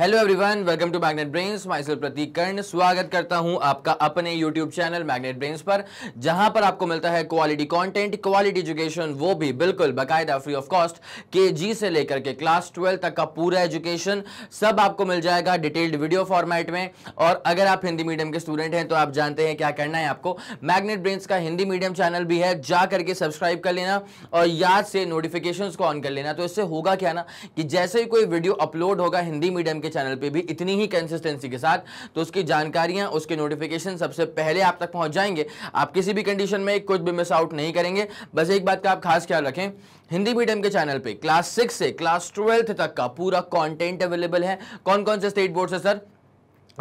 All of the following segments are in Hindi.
Hello everyone welcome to Magnet Brains myself Prateek Karn स्वागत करता हूं आपका अपने यूट्यूब चैनल मैग्नेट ब्रेन्स पर जहां पर आपको मिलता है क्वालिटी कंटेंट क्वालिटी एजुकेशन वो भी बिल्कुल बकायदा फ्री ऑफ कॉस्ट के जी से लेकर के क्लास ट्वेल्व तक का पूरा एजुकेशन सब आपको मिल जाएगा डिटेल्ड वीडियो फॉर्मेट में और अगर आप हिंदी मीडियम के स्टूडेंट हैं तो आप जानते हैं क्या करना है आपको मैग्नेट ब्रेन्स का हिंदी मीडियम चैनल भी है जा करके सब्सक्राइब कर लेना और याद से नोटिफिकेशन को ऑन कर लेना तो इससे होगा क्या ना कि जैसे ही कोई वीडियो अपलोड होगा हिंदी मीडियम के के चैनल पे भी इतनी ही कंसिस्टेंसी के साथ तो उसकी जानकारियां उसके नोटिफिकेशन सबसे पहले आप तक पहुंच जाएंगे आप किसी भी कंडीशन में कुछ भी मिस आउट नहीं करेंगे बस एक बात का आप खास ख्याल रखें हिंदी मीडियम के चैनल पे क्लास सिक्स से क्लास ट्वेल्थ तक का पूरा कंटेंट अवेलेबल है कौन कौन से स्टेट बोर्ड है सर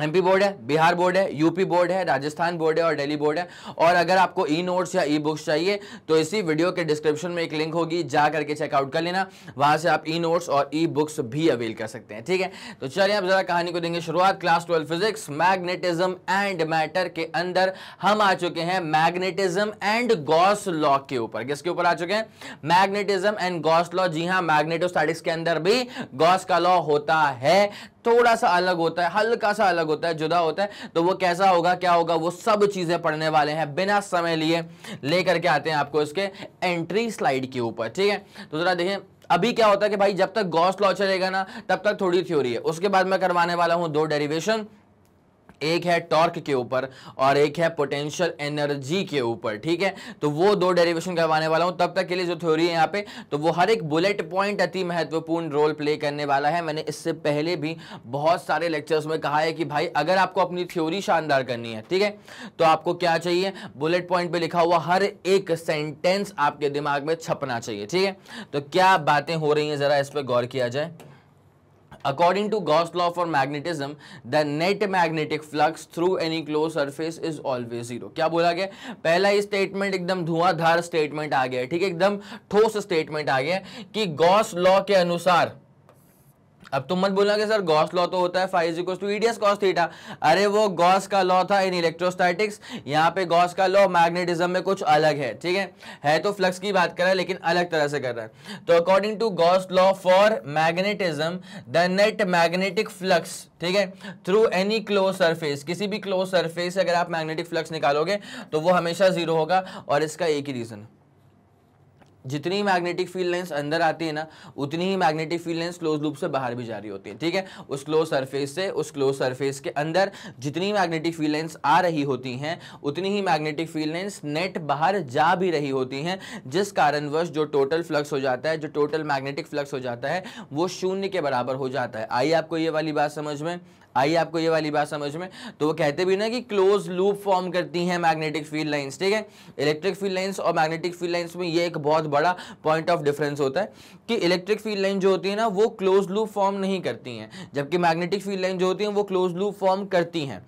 एमपी बोर्ड है बिहार बोर्ड है यूपी बोर्ड है राजस्थान बोर्ड है और दिल्ली बोर्ड है और अगर आपको ई नोट्स या ई बुक्स चाहिए तो इसी वीडियो के डिस्क्रिप्शन में एक लिंक होगी जा करके चेकआउट कर लेना वहां से आप ई नोट्स और ई बुक्स भी अवेल कर सकते हैं ठीक है तो चलिए आप जरा कहानी को देंगे शुरुआत class twelve physics magnetism and matter के अंदर हम आ चुके हैं मैग्नेटिज्म एंड गॉस लॉ के ऊपर किसके ऊपर आ चुके हैं मैग्नेटिज्म एंड गॉस लॉ जी हाँ मैग्नेटोस्टैटिक्स के अंदर भी गॉस का लॉ होता है थोड़ा सा अलग होता है हल्का सा अलग होता है जुदा होता है तो वो कैसा होगा क्या होगा वो सब चीज़ें पढ़ने वाले हैं बिना समय लिए लेकर के आते हैं आपको इसके एंट्री स्लाइड के ऊपर ठीक है तो ज़रा देखें अभी क्या होता है कि भाई जब तक गॉस लॉ चलेगा ना तब तक थोड़ी थ्योरी है उसके बाद मैं करवाने वाला हूं दो डेरिवेशन एक है टॉर्क के ऊपर और एक है पोटेंशियल एनर्जी के ऊपर ठीक है तो वो दो डेरिवेशन करवाने वाला हूं तब तक के लिए जो थ्योरी है यहाँ पे तो वो हर एक बुलेट पॉइंट अति महत्वपूर्ण रोल प्ले करने वाला है मैंने इससे पहले भी बहुत सारे लेक्चर्स में कहा है कि भाई अगर आपको अपनी थ्योरी शानदार करनी है ठीक है तो आपको क्या चाहिए बुलेट पॉइंट पर लिखा हुआ हर एक सेंटेंस आपके दिमाग में छपना चाहिए ठीक है तो क्या बातें हो रही हैं ज़रा इस पर गौर किया जाए According to Gauss law for magnetism, the net magnetic flux through any closed surface is always zero. क्या बोला गया पहला statement एकदम धुआंधार statement आ गया ठीक है एकदम ठोस statement आ गया कि Gauss law के अनुसार अब तुम मत बोलना कि सर गॉस लॉ तो होता है five equal to EDS cos theta अरे वो गॉस का लॉ था इन इलेक्ट्रोस्टैटिक्स यहाँ पे गॉस का लॉ मैग्नेटिज्म में कुछ अलग है ठीक है है तो फ्लक्स की बात कर रहा है लेकिन अलग तरह से कर रहा है तो according to Gauss law for magnetism the net magnetic flux ठीक है थ्रू एनी क्लोज सरफेस किसी भी क्लोज सरफेस से अगर आप मैग्नेटिक फ्लक्स निकालोगे तो वो हमेशा जीरो होगा और इसका एक ही रीज़न है जितनी मैग्नेटिक फील्ड लेंस अंदर आती है ना उतनी ही magnetic field lines close loop से बाहर भी जा रही होती है ठीक है उस क्लोज सरफेस से उस क्लोज सरफेस के अंदर जितनी मैग्नेटिक फील्ड लेंस आ रही होती हैं उतनी ही मैग्नेटिक फील्ड लेंस नेट बाहर जा भी रही होती हैं जिस कारणवश जो टोटल फ्लक्स हो जाता है जो टोटल मैग्नेटिक फ्लक्स हो जाता है वो शून्य के बराबर हो जाता है आइए आपको ये वाली बात समझ में आई आपको ये वाली बात समझ में तो वो कहते भी ना कि क्लोज लूप फॉर्म करती हैं मैग्नेटिक फील्ड लाइन्स ठीक है इलेक्ट्रिक फील्ड लाइन्स और मैग्नेटिक फील्ड लाइन्स में ये एक बहुत बड़ा पॉइंट ऑफ डिफरेंस होता है कि इलेक्ट्रिक फील्ड लाइन जो होती है ना वो क्लोज लूप फॉर्म नहीं करती हैं जबकि मैग्नेटिक फील्ड लाइन जो होती हैं वो क्लोज लूप फॉर्म करती हैं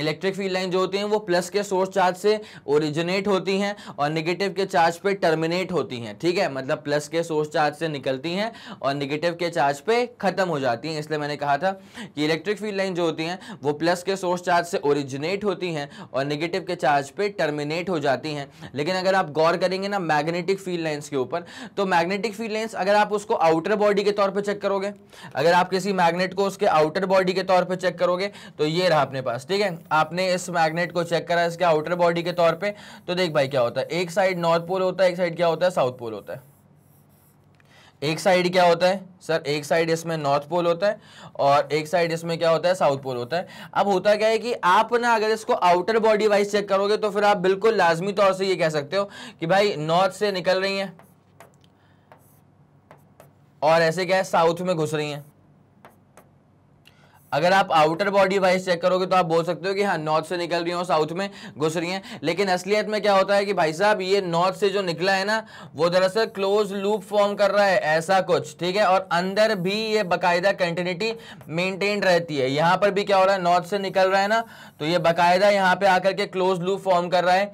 इलेक्ट्रिक फील्ड लाइन जो होती हैं वो प्लस के सोर्स चार्ज से ओरिजिनेट होती हैं और निगेटिव के चार्ज पे टर्मिनेट होती हैं ठीक है मतलब प्लस के सोर्स चार्ज से निकलती हैं और निगेटिव के चार्ज पे ख़त्म हो जाती हैं इसलिए मैंने कहा था कि इलेक्ट्रिक फील्ड लाइन जो होती हैं वो प्लस के सोर्स चार्ज से ओरिजिनेट होती हैं और निगेटिव के चार्ज पर टर्मिनेट हो जाती हैं लेकिन अगर आप गौर करेंगे ना मैग्नेटिक फील्ड लाइन्स के ऊपर तो मैग्नेटिक फील्ड लाइन्स अगर आप उसको आउटर बॉडी के तौर पर चेक करोगे अगर आप किसी मैग्नेट को उसके आउटर बॉडी के तौर पर चेक करोगे तो ये रहा अपने पास ठीक है आपने इस मैग्नेट को चेक करा इसके आउटर बॉडी के तौर पे तो देख भाई क्या होता है एक साइड नॉर्थ पोल होता है एक साइड क्या होता है साउथ पोल होता है एक साइड क्या होता है सर एक साइड इसमें नॉर्थ पोल होता है और एक साइड इसमें क्या होता है साउथ पोल होता है अब होता क्या है कि आप ना अगर इसको आउटर बॉडी वाइज चेक करोगे तो फिर आप बिल्कुल लाजमी तौर से ये कह सकते हो कि भाई नॉर्थ से निकल रही है और ऐसे क्या है साउथ में घुस रही है अगर आप आउटर बॉडी वाइज चेक करोगे तो आप बोल सकते हो कि हाँ नॉर्थ से निकल रही हो साउथ में घुस रही हैं लेकिन असलियत में क्या होता है कि भाई साहब ये नॉर्थ से जो निकला है ना वो दरअसल क्लोज लूप फॉर्म कर रहा है ऐसा कुछ ठीक है और अंदर भी ये बाकायदा कंटिन्यूटी मेंटेन रहती है यहाँ पर भी क्या हो रहा है नॉर्थ से निकल रहा है ना तो ये बाकायदा यहाँ पर आकर के क्लोज लूप फॉर्म कर रहा है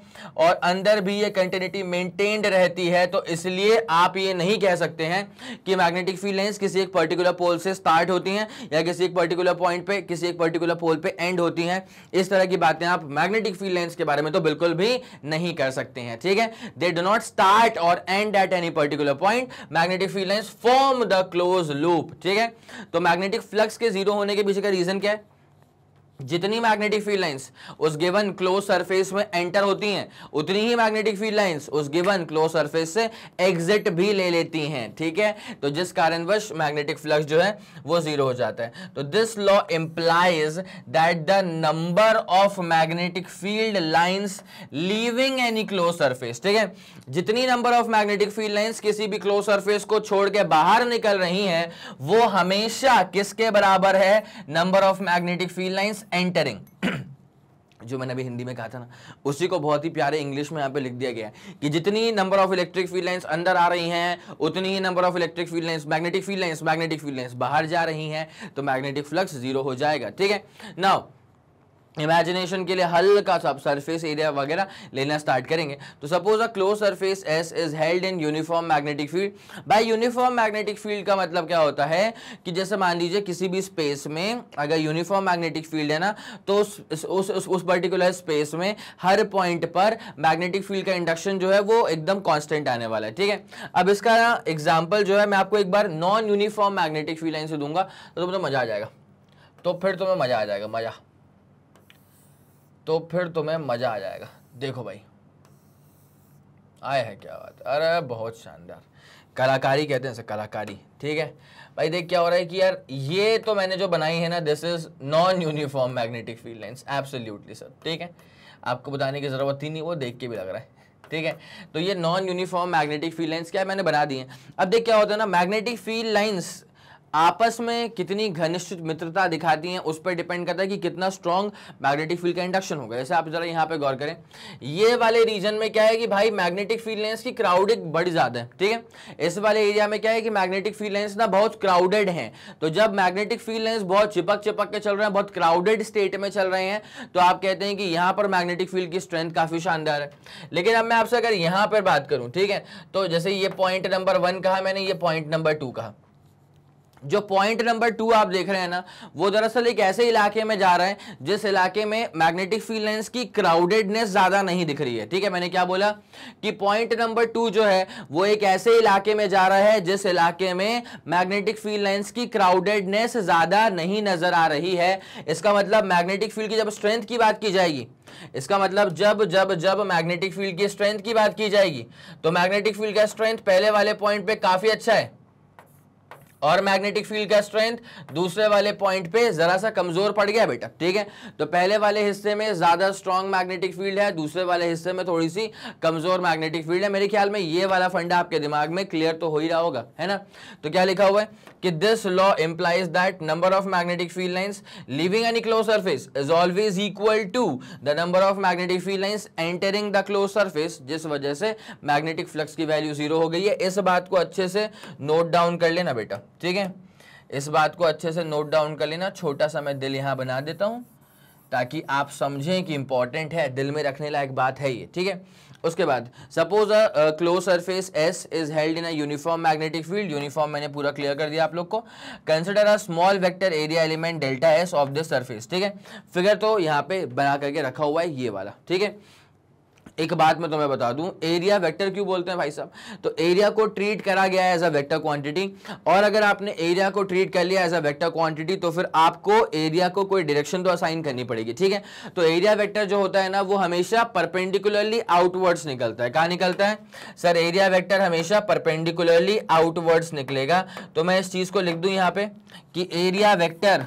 और अंदर भी ये कंटिन्यूटी मेंटेन रहती है तो इसलिए आप ये नहीं कह सकते हैं कि मैग्नेटिक फील्ड लाइन्स किसी एक पर्टिकुलर पोल से स्टार्ट होती हैं या किसी एक पर्टिकुलर पॉइंट पे किसी एक पर्टिकुलर पोल पे एंड होती हैं इस तरह की बातें आप मैग्नेटिक फील्ड लेंस के बारे में तो बिल्कुल भी नहीं कर सकते हैं ठीक है दे डो नॉट स्टार्ट और end at any particular point magnetic field lines form the close loop ठीक है तो मैग्नेटिक फ्लक्स के जीरो होने के पीछे का रीजन क्या है जितनी मैग्नेटिक फील्ड लाइंस उस गिवन क्लोज सरफेस में एंटर होती हैं उतनी ही मैग्नेटिक फील्ड लाइंस उस गिवन क्लोज सरफेस से एग्जिट भी ले लेती हैं ठीक है तो जिस कारणवश मैग्नेटिक फ्लक्स जो है वो जीरो हो जाता है तो this law implies that the number of magnetic field lines leaving any close surface ठीक है जितनी number of magnetic field lines किसी भी क्लोज सर्फेस को छोड़ के बाहर निकल रही हैं वो हमेशा किसके बराबर है number of magnetic field lines entering जो मैंने अभी हिंदी में कहा था ना उसी को बहुत ही प्यारे इंग्लिश में यहाँ पे लिख दिया गया है कि जितनी number of electric field lines अंदर आ रही हैं उतनी ही number of electric field lines magnetic field lines magnetic field lines बाहर जा रही हैं तो मैग्नेटिक फ्लक्स जीरो हो जाएगा ठीक है नाउ इमेजिनेशन के लिए हल्का सा सरफेस एरिया वगैरह लेना स्टार्ट करेंगे तो suppose a close surface S is held in uniform magnetic field by uniform magnetic field का मतलब क्या होता है कि जैसे मान लीजिए किसी भी स्पेस में अगर यूनिफॉर्म मैग्नेटिक फील्ड है ना तो उस उस उस, उस पर्टिकुलर स्पेस में हर पॉइंट पर मैग्नेटिक फील्ड का इंडक्शन जो है वो एकदम कॉन्स्टेंट आने वाला है ठीक है अब इसका एग्जाम्पल जो है मैं आपको एक बार non uniform magnetic field line से दूंगा तो तुम्हें तो मजा आ जाएगा तो फिर तुम्हें मजा आ जाएगा मजा तो फिर तुम्हें मज़ा आ जाएगा देखो भाई आया है क्या बात अरे बहुत शानदार कलाकारी कहते हैं सर कलाकारी ठीक है भाई देख क्या हो रहा है कि यार ये तो मैंने जो बनाई है ना this is non uniform magnetic field lines absolutely sir ठीक है आपको बताने की ज़रूरत ही नहीं वो देख के भी लग रहा है ठीक है तो ये non uniform magnetic field lines क्या है मैंने बना दी हैं अब देख क्या होता है ना मैग्नेटिक फील्ड लाइन्स आपस में कितनी घनिष्ठ मित्रता दिखाती हैं उस पर डिपेंड करता है कि कितना स्ट्रॉन्ग मैग्नेटिक फील्ड का इंडक्शन होगा जैसे आप जरा यहाँ पे गौर करें ये वाले रीजन में क्या है कि भाई मैग्नेटिक फील्ड लेंस की क्राउडिंग बड़ी ज़्यादा है ठीक है इस वाले एरिया में क्या है कि मैग्नेटिक फील्ड लेंस ना बहुत क्राउडेड हैं तो जब मैग्नेटिक फील्ड लेंस बहुत चिपक चिपक के चल रहे हैं बहुत क्राउडेड स्टेट में चल रहे हैं तो आप कहते हैं कि यहाँ पर मैग्नेटिक फील्ड की स्ट्रेंथ काफ़ी शानदार है लेकिन अब मैं आपसे अगर यहाँ पर बात करूँ ठीक है तो जैसे ये पॉइंट नंबर वन कहा मैंने ये पॉइंट नंबर टू कहा जो पॉइंट नंबर टू आप देख रहे हैं ना वो दरअसल एक ऐसे इलाके में जा रहे हैं जिस इलाके में मैग्नेटिक फील्ड लेंस की क्राउडेडनेस ज़्यादा नहीं दिख रही है ठीक है मैंने क्या बोला कि पॉइंट नंबर टू जो है वो एक ऐसे इलाके में जा रहा है जिस इलाके में मैग्नेटिक फील्ड लेंस की क्राउडेडनेस ज़्यादा नहीं नज़र आ रही है इसका मतलब मैग्नेटिक फील्ड की जब स्ट्रेंथ की बात की जाएगी इसका मतलब जब जब जब मैग्नेटिक फील्ड की स्ट्रेंथ की बात की जाएगी तो मैग्नेटिक फील्ड का स्ट्रेंथ पहले वाले पॉइंट पे काफ़ी अच्छा है और मैग्नेटिक फील्ड का स्ट्रेंथ दूसरे वाले पॉइंट पे जरा सा कमजोर पड़ गया बेटा ठीक है तो पहले वाले हिस्से में ज्यादा स्ट्रांग मैग्नेटिक फील्ड है दूसरे वाले हिस्से में थोड़ी सी कमजोर मैग्नेटिक फील्ड है मेरे ख्याल में ये वाला फंडा आपके दिमाग में क्लियर तो हो ही रहा होगा है ना तो क्या लिखा हुआ है कि this law implies that number of magnetic field lines leaving any close surface is always equal to the number of magnetic field lines entering the close surface जिस वजह से मैग्नेटिक फ्लक्स की वैल्यू जीरो हो गई है इस बात को अच्छे से नोट डाउन कर लेना बेटा ठीक है इस बात को अच्छे से नोट डाउन कर लेना छोटा सा मैं दिल यहां बना देता हूं ताकि आप समझें कि इंपॉर्टेंट है दिल में रखने लायक बात है ये ठीक है उसके बाद suppose a close surface S is held in a uniform magnetic field uniform मैंने पूरा क्लियर कर दिया आप लोग को consider a small vector area element delta S of this surface ठीक है फिगर तो यहाँ पे बना करके रखा हुआ है ये वाला ठीक है एक बात मैं तुम्हें बता दूं एरिया वेक्टर क्यों बोलते हैं भाई साहब तो एरिया को ट्रीट करा गया एज अ वेक्टर क्वांटिटी और अगर आपने एरिया को ट्रीट कर लिया एज अ वेक्टर क्वांटिटी तो फिर आपको एरिया को कोई डायरेक्शन तो असाइन करनी पड़ेगी ठीक है तो एरिया वेक्टर जो होता है ना वो हमेशा परपेंडिकुलरली आउटवर्ड्स निकलता है कहाँ निकलता है सर एरिया वैक्टर हमेशा परपेंडिकुलरली आउटवर्ड्स निकलेगा तो मैं इस चीज़ को लिख दू यहां पर कि एरिया वेक्टर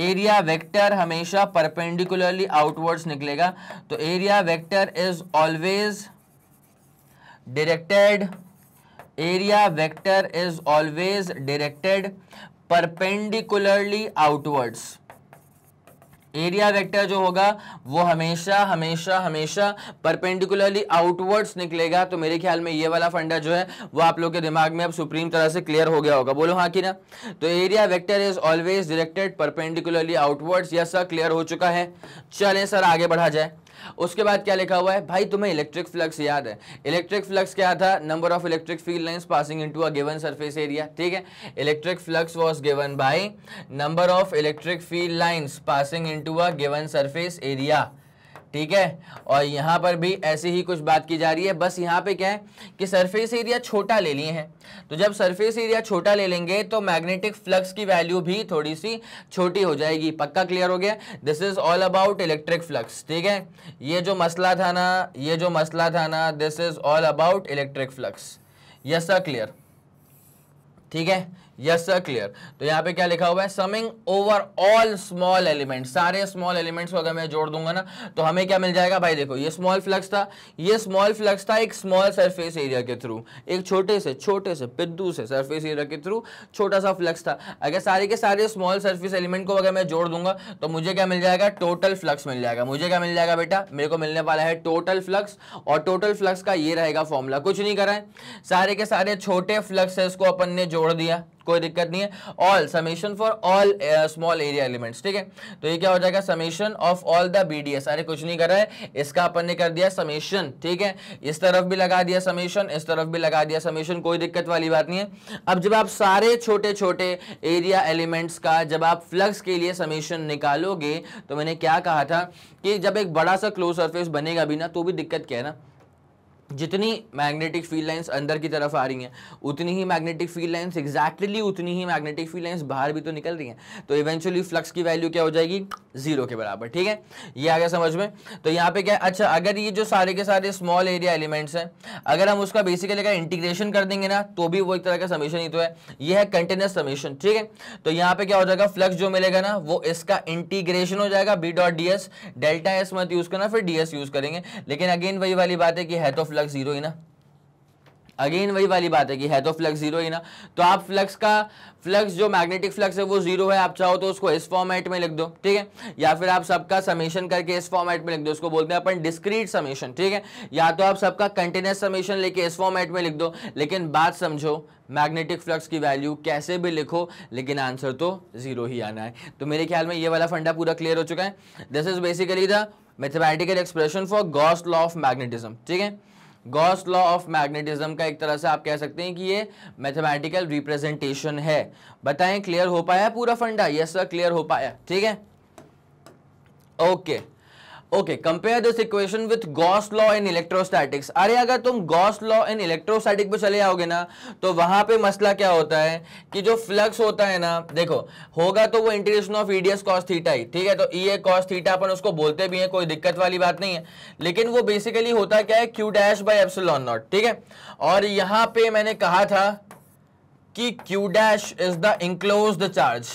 एरिया वेक्टर हमेशा परपेंडिकुलरली आउटवर्ड्स निकलेगा तो area vector is always directed area vector is always directed perpendicularly outwards area vector जो होगा वो हमेशा हमेशा हमेशा परपेंडिकुलरली आउटवर्ड्स निकलेगा तो मेरे ख्याल में ये वाला फंडा जो है वो आप लोग के दिमाग में अब सुप्रीम तरह से क्लियर हो गया होगा बोलो हाँ कि ना तो area vector is always directed perpendicularly outwards yes sir clear हो चुका है चलें सर आगे बढ़ा जाए उसके बाद क्या लिखा हुआ है भाई तुम्हें इलेक्ट्रिक फ्लक्स याद है इलेक्ट्रिक फ्लक्स क्या था number of electric field lines passing into a given surface area ठीक है electric flux was given by number of electric field lines passing into a given surface area ठीक है और यहाँ पर भी ऐसे ही कुछ बात की जा रही है बस यहाँ पे क्या है कि सरफेस एरिया छोटा ले लिए हैं तो जब सरफेस एरिया छोटा ले लेंगे तो मैग्नेटिक फ्लक्स की वैल्यू भी थोड़ी सी छोटी हो जाएगी पक्का क्लियर हो गया this is all about electric flux ठीक है ये जो मसला था ना ये जो मसला था ना this is all about electric flux yes sir clear ठीक है यस सर क्लियर तो यहाँ पे क्या लिखा हुआ है summing over all small element सारे स्मॉल एलिमेंट्स को अगर मैं जोड़ दूंगा ना तो हमें क्या मिल जाएगा भाई देखो ये स्मॉल फ्लक्स था ये स्मॉल फ्लक्स था एक स्मॉल सरफेस एरिया के थ्रू एक छोटे से छोटे से पिद्दू से सरफेस एरिया के थ्रू छोटा सा फ्लक्स था अगर सारे के सारे स्मॉल सर्फेस एलिमेंट को अगर मैं जोड़ दूंगा तो मुझे क्या मिल जाएगा टोटल फ्लक्स मिल जाएगा मुझे क्या मिल जाएगा बेटा मेरे को मिलने वाला है टोटल फ्लक्स और टोटल फ्लक्स का ये रहेगा फॉर्मूला कुछ नहीं करा है सारे के सारे छोटे फ्लक्स है इसको अपन ने जोड़ दिया कोई दिक्कत नहीं है all summation for all small area elements ठीक है तो ये क्या हो जाएगा summation of all the B D S अरे कुछ नहीं कर रहा है इसका अपन ने कर दिया समेशन ठीक है इस तरफ भी लगा दिया समेशन इस तरफ भी लगा दिया समेशन कोई दिक्कत वाली बात नहीं है अब जब आप सारे छोटे छोटे एरिया एलिमेंट्स का जब आप फ्लक्स के लिए समेशन निकालोगे तो मैंने क्या कहा था कि जब एक बड़ा सा क्लोज सरफेस बनेगा भी ना तो भी दिक्कत क्या है ना जितनी मैग्नेटिक फील्ड लाइंस अंदर की तरफ आ रही हैं उतनी ही मैग्नेटिक फील्ड लाइंस एग्जैक्टली उतनी ही मैग्नेटिक फील्ड लाइंस बाहर भी तो निकल रही हैं तो इवेंचुअली फ्लक्स की वैल्यू क्या हो जाएगी जीरो के बराबर ठीक है ये आ गया समझ में तो यहाँ पे क्या अच्छा अगर ये जो सारे के सारे स्मॉल एरिया एलिमेंट्स हैं अगर हम उसका बेसिकली अगर इंटीग्रेशन कर देंगे ना तो भी वो एक तरह का समीशन ही तो है ये है कंटिन्यूस समीशन ठीक है तो यहाँ पे क्या हो जाएगा फ्लक्स जो मिलेगा ना वो इसका इंटीग्रेशन हो जाएगा B dot D S delta S मत यूज करना फिर डी एस यूज करेंगे लेकिन अगेन वही वाली बात है कि है तो फ्लक्स फ्लक्स जीरो ही ना अगेन वही वाली बात है कि है तो फ्लक्स जीरो ही ना तो आप फ्लक्स का फ्लक्स जो मैग्नेटिक फ्लक्स है वो जीरो है आप चाहो तो उसको इस फॉर्मेट में लिख दो ठीक है या फिर आप सबका समेशन करके इस फॉर्मेट में लिख दो उसको बोलते हैं अपन डिस्क्रीट समेशन ठीक है या तो आप सबका कंटिन्यूस समेशन लेके इस फॉर्मेट में लिख दो लेकिन बात समझो मैग्नेटिक फ्लक्स की वैल्यू कैसे भी लिखो लेकिन आंसर तो जीरो ही आना है तो मेरे ख्याल में ये वाला फंडा पूरा क्लियर हो चुका है this is basically the mathematical expression for Gauss law of magnetism ठीक है गॉस लॉ ऑफ मैग्नेटिज्म का एक तरह से आप कह सकते हैं कि ये मैथमेटिकल रिप्रेजेंटेशन है बताएं क्लियर हो पाया पूरा फंडा यस सर क्लियर हो पाया ठीक है okay okay. Okay compare this equation with Gauss law in electrostatics अरे अगर तुम गॉस लॉ इन इलेक्ट्रोस्टैटिक पे चले जाओगे ना तो वहां पे मसला क्या होता है कि जो फ्लक्स होता है ना देखो होगा तो वो integration of EDS cos theta ही ठीक है तो ई ए कॉस थीटा अपन उसको बोलते भी हैं कोई दिक्कत वाली बात नहीं है लेकिन वो बेसिकली होता क्या है Q dash by epsilon naught ठीक है और यहाँ पे मैंने कहा था कि Q dash is the enclose charge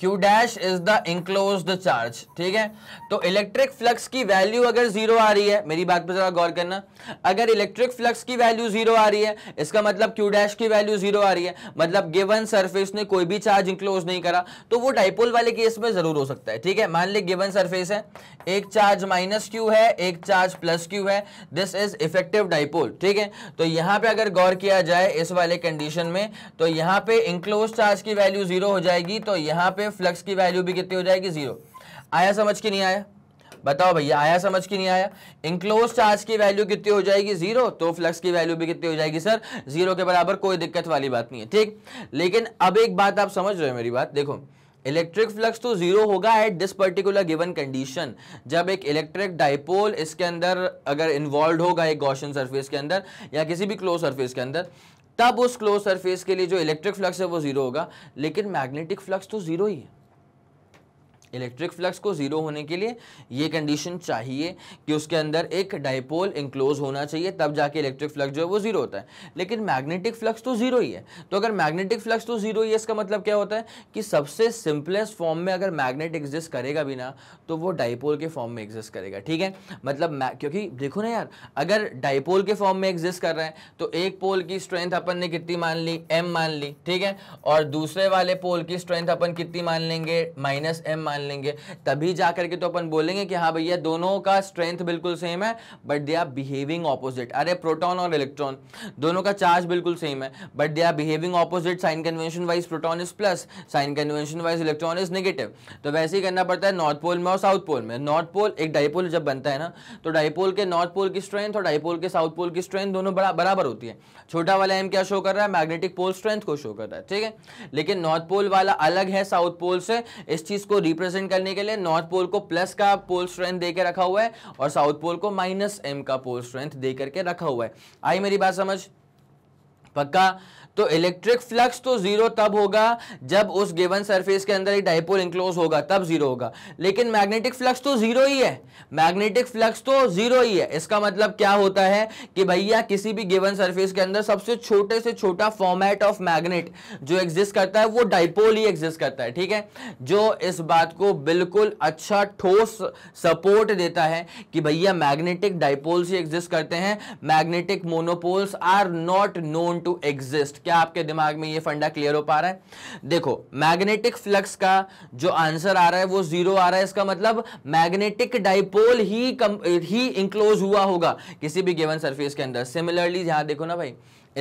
Q dash is the enclose charge ठीक है तो इलेक्ट्रिक फ्लक्स की वैल्यू अगर जीरो आ रही है मेरी बात पर जरा गौर करना अगर इलेक्ट्रिक फ्लक्स की वैल्यू जीरो आ रही है इसका मतलब क्यू डैश की वैल्यू जीरो आ रही है मतलब गिवन सरफेस ने कोई भी चार्ज इंक्लोज नहीं करा तो वो डाइपोल वाले केस में जरूर हो सकता है ठीक है मान ली गिवन सर्फेस है एक चार्ज माइनस क्यू है एक चार्ज प्लस क्यू है दिस इज इफेक्टिव डाइपोल ठीक है तो यहाँ पे अगर गौर किया जाए इस वाले कंडीशन में तो यहाँ पे इंक्लोज चार्ज की वैल्यू जीरो हो जाएगी तो यहाँ पे में फ्लक्स की वैल्यू भी कितनी हो जाएगी जीरो आया समझ के नहीं आया बताओ भैया आया समझ के नहीं आया इंक्लोज चार्ज की वैल्यू कितनी हो जाएगी जीरो तो फ्लक्स की वैल्यू भी कितनी हो जाएगी सर जीरो के बराबर कोई दिक्कत वाली बात नहीं है ठीक लेकिन अब एक बात आप समझ रहे हो मेरी बात देखो इलेक्ट्रिक फ्लक्स तो जीरो होगा at this particular given condition जब एक इलेक्ट्रिक डाइपोल इसके अंदर अगर इन्वॉल्व होगा एक गौशन सरफेस के अंदर या किसी भी क्लोज सरफेस के अंदर तब उस क्लोज सरफेस के लिए जो इलेक्ट्रिक फ्लक्स है वो जीरो होगा लेकिन मैग्नेटिक फ्लक्स तो जीरो ही है इलेक्ट्रिक फ्लक्स को ज़ीरो होने के लिए ये कंडीशन चाहिए कि उसके अंदर एक डाइपोल इंक्लोज होना चाहिए तब जाके इलेक्ट्रिक फ्लक्स जो है वो ज़ीरो होता है लेकिन मैग्नेटिक फ्लक्स तो ज़ीरो ही है तो अगर मैग्नेटिक फ्लक्स तो ज़ीरो ही है इसका मतलब क्या होता है कि सबसे सिंपलेस्ट फॉर्म में अगर मैग्नेट एग्जिस्ट करेगा भी ना तो वो डाइपोल के फॉर्म में एग्जिस्ट करेगा ठीक है मतलब क्योंकि देखो ना यार अगर डाइपोल के फॉर्म में एग्जिस्ट कर रहे हैं तो एक पोल की स्ट्रेंथ अपन ने कितनी मान ली एम मान ली ठीक है और दूसरे वाले पोल की स्ट्रेंथ अपन कितनी मान लेंगे माइनस एम मान जान लेंगे तभी जा करके तो अपन बोलेंगे कि हाँ भैया दोनों का स्ट्रेंथ बिल्कुल सेम है but they are behaving opposite अरे प्रोटॉन और इलेक्ट्रॉन दोनों का चार्ज बिल्कुल सेम है but they are behaving opposite sign convention wise proton is plus sign convention wise electron is negative तो वैसे ही करना पड़ता है नॉर्थ पोल में और साउथ पोल में नॉर्थ पोल एक डाइपोल जब बनता है ना तो डाइपोल के नॉर्थ पोल की स्ट्रेंथ और डाइपोल के साउथ पोल की स्ट्रेंथ दोनों बड़ा बराबर होती है छोटा वाला एम क्या शो कर रहा है मैग्नेटिक पोल स्ट्रेंथ को शो कर रहा है ठीक है लेकिन नॉर्थ पोल वाला अलग है साउथ पोल से इस चीज को रिप्रेजेंट रिप्रेजेंट करने के लिए नॉर्थ पोल को प्लस का पोल स्ट्रेंथ देकर रखा हुआ है और साउथ पोल को माइनस एम का पोल स्ट्रेंथ दे करके रखा हुआ है आई मेरी बात समझ पक्का तो इलेक्ट्रिक फ्लक्स तो जीरो तब होगा जब उस गिवन सरफेस के अंदर एक डायपोल इंक्लोज होगा तब जीरो होगा लेकिन मैग्नेटिक फ्लक्स तो जीरो ही है मैग्नेटिक फ्लक्स तो जीरो ही है इसका मतलब क्या होता है कि भैया किसी भी गिवन सरफेस के अंदर सबसे छोटे से छोटा फॉर्मेट ऑफ मैग्नेट जो एग्जिस्ट करता है वो डाइपोल ही एग्जिस्ट करता है ठीक है जो इस बात को बिल्कुल अच्छा ठोस सपोर्ट देता है कि भैया मैग्नेटिक डाइपोल्स ही एग्जिस्ट करते हैं magnetic monopoles are not known to exist क्या आपके दिमाग में ये फंडा क्लियर हो पा रहा है देखो मैग्नेटिक फ्लक्स का जो आंसर आ रहा है वो जीरो आ रहा है इसका मतलब मैग्नेटिक डाइपोल ही कम ही इंक्लोज हुआ होगा किसी भी गेवन सरफेस के अंदर सिमिलरली यहां देखो ना भाई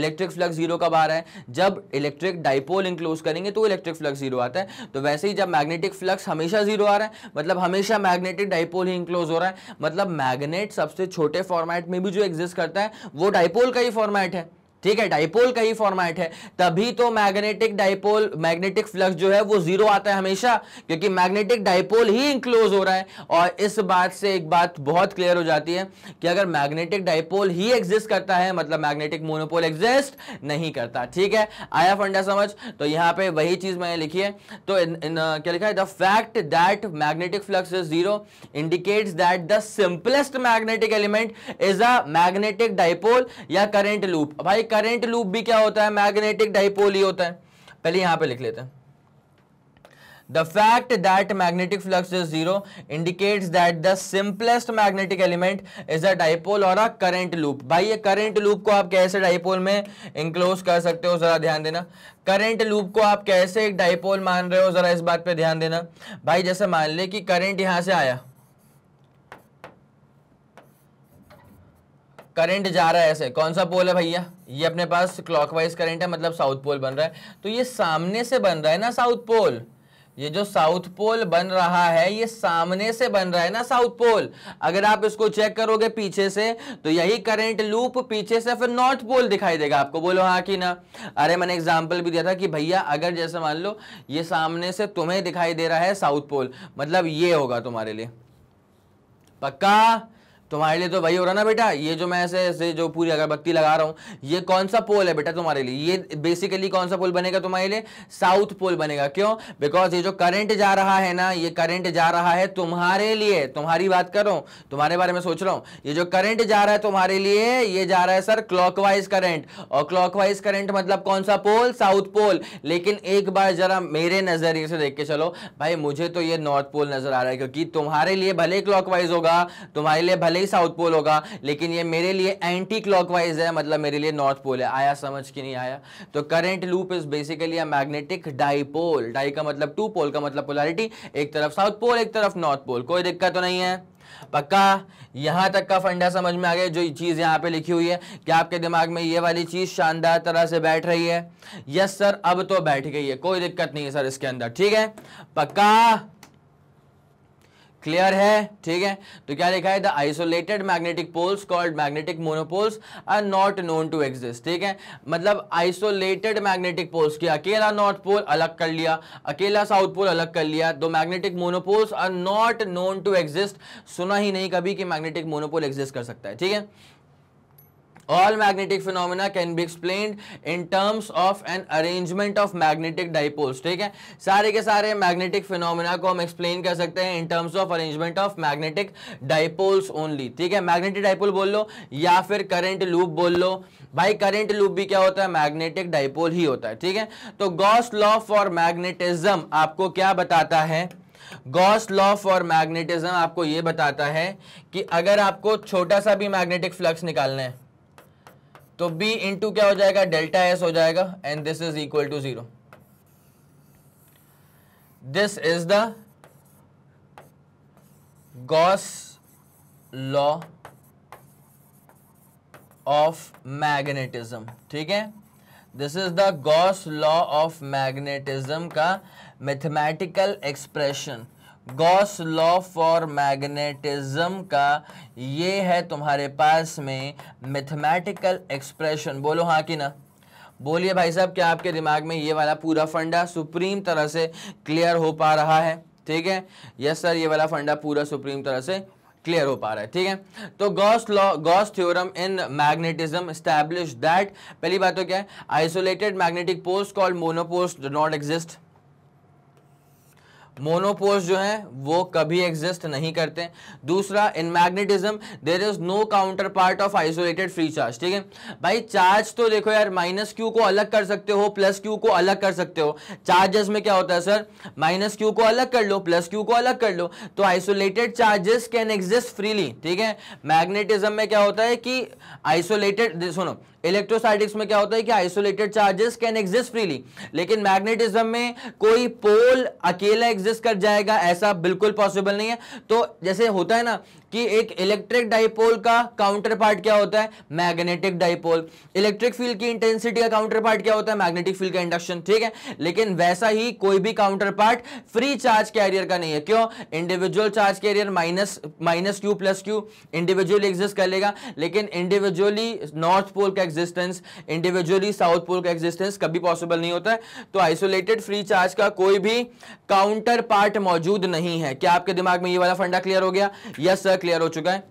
इलेक्ट्रिक फ्लक्स जीरो कब आ रहा है जब इलेक्ट्रिक डाइपोल इंक्लोज करेंगे तो इलेक्ट्रिक फ्लक्स जीरो आता है तो वैसे ही जब मैग्नेटिक फ्लक्स हमेशा जीरो आ रहा है मतलब हमेशा मैग्नेटिक डाइपोल ही इंक्लोज हो रहा है मतलब मैग्नेट सबसे छोटे फॉर्मेट में भी जो एग्जिस्ट करता है वो डाइपोल का ही फॉर्मेट है ठीक है डाइपोल का ही फॉर्मेट है तभी तो मैग्नेटिक डाइपोल मैग्नेटिक फ्लक्स जो है वो जीरो आता है हमेशा क्योंकि मैग्नेटिक डाइपोल ही इंक्लोज हो रहा है और इस बात से एक बात बहुत क्लियर हो जाती है कि अगर मैग्नेटिक डाइपोल ही एग्जिस्ट करता है मतलब मैग्नेटिक मोनोपोल एग्जिस्ट नहीं करता ठीक है आया फंडा समझ तो यहां पर वही चीज मैंने लिखी है तो इन, इन, क्या लिखा है the fact that magnetic flux is zero indicates that the simplest magnetic element is a magnetic dipole या करेंट लूप भाई करेंट लूप भी क्या होता है मैग्नेटिक डाइपोल ही होता है पहले यहां पे लिख लेते हैं the fact that magnetic flux is zero indicates that the simplest magnetic element is a dipole और अ करंट लूप भाई ये करंट लूप को आप कैसे डाइपोल में इंक्लोज कर सकते हो जरा ध्यान देना करेंट लूप को आप कैसे एक डाइपोल मान रहे हो जरा इस बात पे ध्यान देना भाई जैसे मान ले कि करंट यहां से आया करंट जा रहा है ऐसे कौन सा पोल है भैया ये अपने पास क्लॉकवाइज करंट है मतलब साउथ पोल बन रहा है तो ये सामने से बन रहा है ना साउथ पोल ये जो साउथ पोल बन रहा है ये सामने से बन रहा है ना साउथ पोल अगर आप इसको चेक करोगे पीछे से तो यही करंट लूप पीछे से फिर नॉर्थ पोल दिखाई देगा आपको बोलो हाँ कि ना अरे मैंने एग्जांपल भी दिया था कि भैया अगर जैसे मान लो ये सामने से तुम्हें दिखाई दे रहा है साउथ पोल मतलब ये होगा तुम्हारे लिए पक्का तुम्हारे लिए तो वही हो रहा ना बेटा ये जो मैं ऐसे ऐसे जो पूरी अगरबत्ती लगा रहा हूँ ये कौन सा पोल है बेटा तुम्हारे लिए ये बेसिकली कौन सा पोल बनेगा तुम्हारे लिए साउथ पोल बनेगा क्यों बिकॉज ये जो करंट जा रहा है ना ये करंट जा रहा है तुम्हारे लिए तुम्हारी बात कर रहा हूँ तुम्हारे बारे में सोच रहा हूँ ये जो करंट जा रहा है तुम्हारे लिए ये जा रहा है सर क्लॉक करंट और क्लॉकवाइज करंट मतलब कौन सा पोल साउथ पोल लेकिन एक बार जरा मेरे नजरिए से देख के चलो भाई मुझे तो ये नॉर्थ पोल नजर आ रहा है क्योंकि तुम्हारे लिए भले क्लॉक होगा तुम्हारे लिए भले भले ही साउथ पोल होगा लेकिन ये मेरे लिए एंटी क्लॉकवाइज है मतलब मेरे लिए नॉर्थ पोल है आया समझ के नहीं आया तो current loop is basically a magnetic dipole di का मतलब टू पोल का मतलब पोलैरिटी एक तरफ साउथ पोल एक तरफ नॉर्थ पोल कोई दिक्कत तो नहीं है पक्का यहां तक का फंडा समझ में आ गया जो चीज़ यहां पे लिखी हुई है क्या आपके दिमाग में ये वाली चीज़ शानदार तरह से बैठ रही है यस सर अब तो बैठ गई है कोई दिक्कत नहीं है सर इसके अंदर ठीक है पक्का क्लियर है ठीक है तो क्या लिखा है the isolated magnetic poles called magnetic monopoles are not known to exist ठीक है मतलब आइसोलेटेड मैग्नेटिक पोल्स की अकेला नॉर्थ पोल अलग कर लिया अकेला साउथ पोल अलग कर लिया दो magnetic monopoles are not known to exist सुना ही नहीं कभी कि मैग्नेटिक मोनोपोल एग्जिस्ट कर सकता है ठीक है all magnetic phenomena can be explain in terms of an arrangement of magnetic dipoles ठीक है सारे के सारे मैग्नेटिक फिनोमिना को हम एक्सप्लेन कर सकते हैं in terms of arrangement of magnetic dipoles only ठीक है मैग्नेटिक डाइपोल बोल लो या फिर करेंट लूप बोल लो भाई करेंट लूप भी क्या होता है मैग्नेटिक डाइपोल ही होता है ठीक है तो गॉस लॉ फॉर मैग्नेटिज्म आपको क्या बताता है गॉस लॉ फॉर मैग्नेटिज्म आपको यह बताता है कि अगर आपको छोटा सा भी मैग्नेटिक फ्लक्स निकालना है तो b इंटू क्या हो जाएगा डेल्टा एस हो जाएगा and this is equal to zero this is the Gauss law of magnetism ठीक है this is the Gauss law of magnetism का mathematical expression Gauss law for magnetism का ये है तुम्हारे पास में मैथमेटिकल एक्सप्रेशन बोलो हाँ कि ना बोलिए भाई साहब क्या आपके दिमाग में ये वाला पूरा फंडा सुप्रीम तरह से क्लियर हो पा रहा है ठीक है यस सर ये वाला फंडा पूरा सुप्रीम तरह से क्लियर हो पा रहा है ठीक है तो Gauss law Gauss theorem in magnetism establish that पहली बात तो क्या है आइसोलेटेड मैग्नेटिक पोस्ट called monopoles do not exist monopoles जो हैं वो कभी एग्जिस्ट नहीं करते दूसरा in magnetism there is no counterpart of isolated free charge ठीक है भाई चार्ज तो देखो यार माइनस क्यू को अलग कर सकते हो प्लस क्यू को अलग कर सकते हो चार्जेस में क्या होता है सर माइनस क्यू को अलग कर लो प्लस क्यू को अलग कर लो तो isolated charges can exist freely ठीक है मैग्नेटिज्म में क्या होता है कि आइसोलेटेड सुनो इलेक्ट्रोस्टैटिक्स में क्या होता है कि isolated charges can exist freely लेकिन मैग्नेटिज्म में कोई पोल अकेला एग्जिस्ट कर जाएगा ऐसा बिल्कुल पॉसिबल नहीं है तो जैसे होता है ना कि एक इलेक्ट्रिक डाइपोल का काउंटर पार्ट क्या होता है मैग्नेटिक डाइपोल इलेक्ट्रिक फील्ड की इंटेंसिटी का काउंटर पार्ट क्या होता है मैग्नेटिक फील्ड का इंडक्शन ठीक है लेकिन वैसा ही कोई भी counterpart free charge carrier का नहीं है क्यों individual charge carrier minus minus Q plus Q individually exist कर लेगा लेकिन इंडिविजुअली नॉर्थ पोल का एग्जिस्टेंस इंडिविजुअली साउथ पोल का एग्जिस्टेंस कभी पॉसिबल नहीं होता है तो आइसोलेटेड फ्री चार्ज का कोई भी काउंटर पार्ट मौजूद नहीं है क्या आपके दिमाग में ये वाला फंडा क्लियर हो गया यस सर क्लियर हो चुका है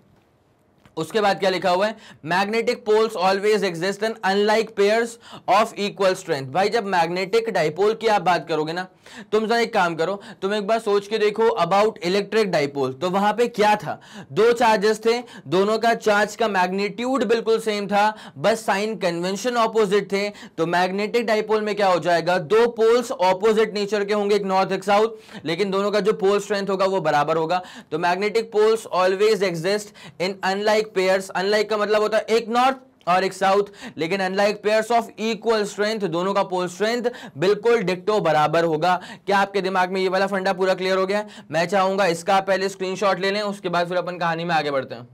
उसके बाद क्या लिखा हुआ है magnetic poles always exist in unlike pairs of equal strength भाई जब मैग्नेटिक डाइपोल की आप बात करोगे ना तुम जरा एक काम करो तुम एक बार सोच के देखो अबाउट इलेक्ट्रिक डाइपोल तो वहां पे क्या था दो चार्जेस थे दोनों का चार्ज का मैग्नीट्यूड बिल्कुल सेम था बस साइन कन्वेंशन ऑपोजिट थे तो मैग्नेटिक डाइपोल में क्या हो जाएगा दो पोल्स ऑपोजिट नेचर के होंगे एक नॉर्थ एक साउथ लेकिन दोनों का जो पोल स्ट्रेंथ होगा वो बराबर होगा तो magnetic poles always exist in unlike pairs unlike का मतलब होता है एक नॉर्थ और एक साउथ लेकिन unlike pairs of equal strength दोनों का पोल स्ट्रेंथ बिल्कुल डिक्टो बराबर होगा क्या आपके दिमाग में ये वाला फंडा पूरा क्लियर हो गया मैं चाहूंगा इसका पहले स्क्रीनशॉट ले लें उसके बाद फिर अपन कहानी में आगे बढ़ते हैं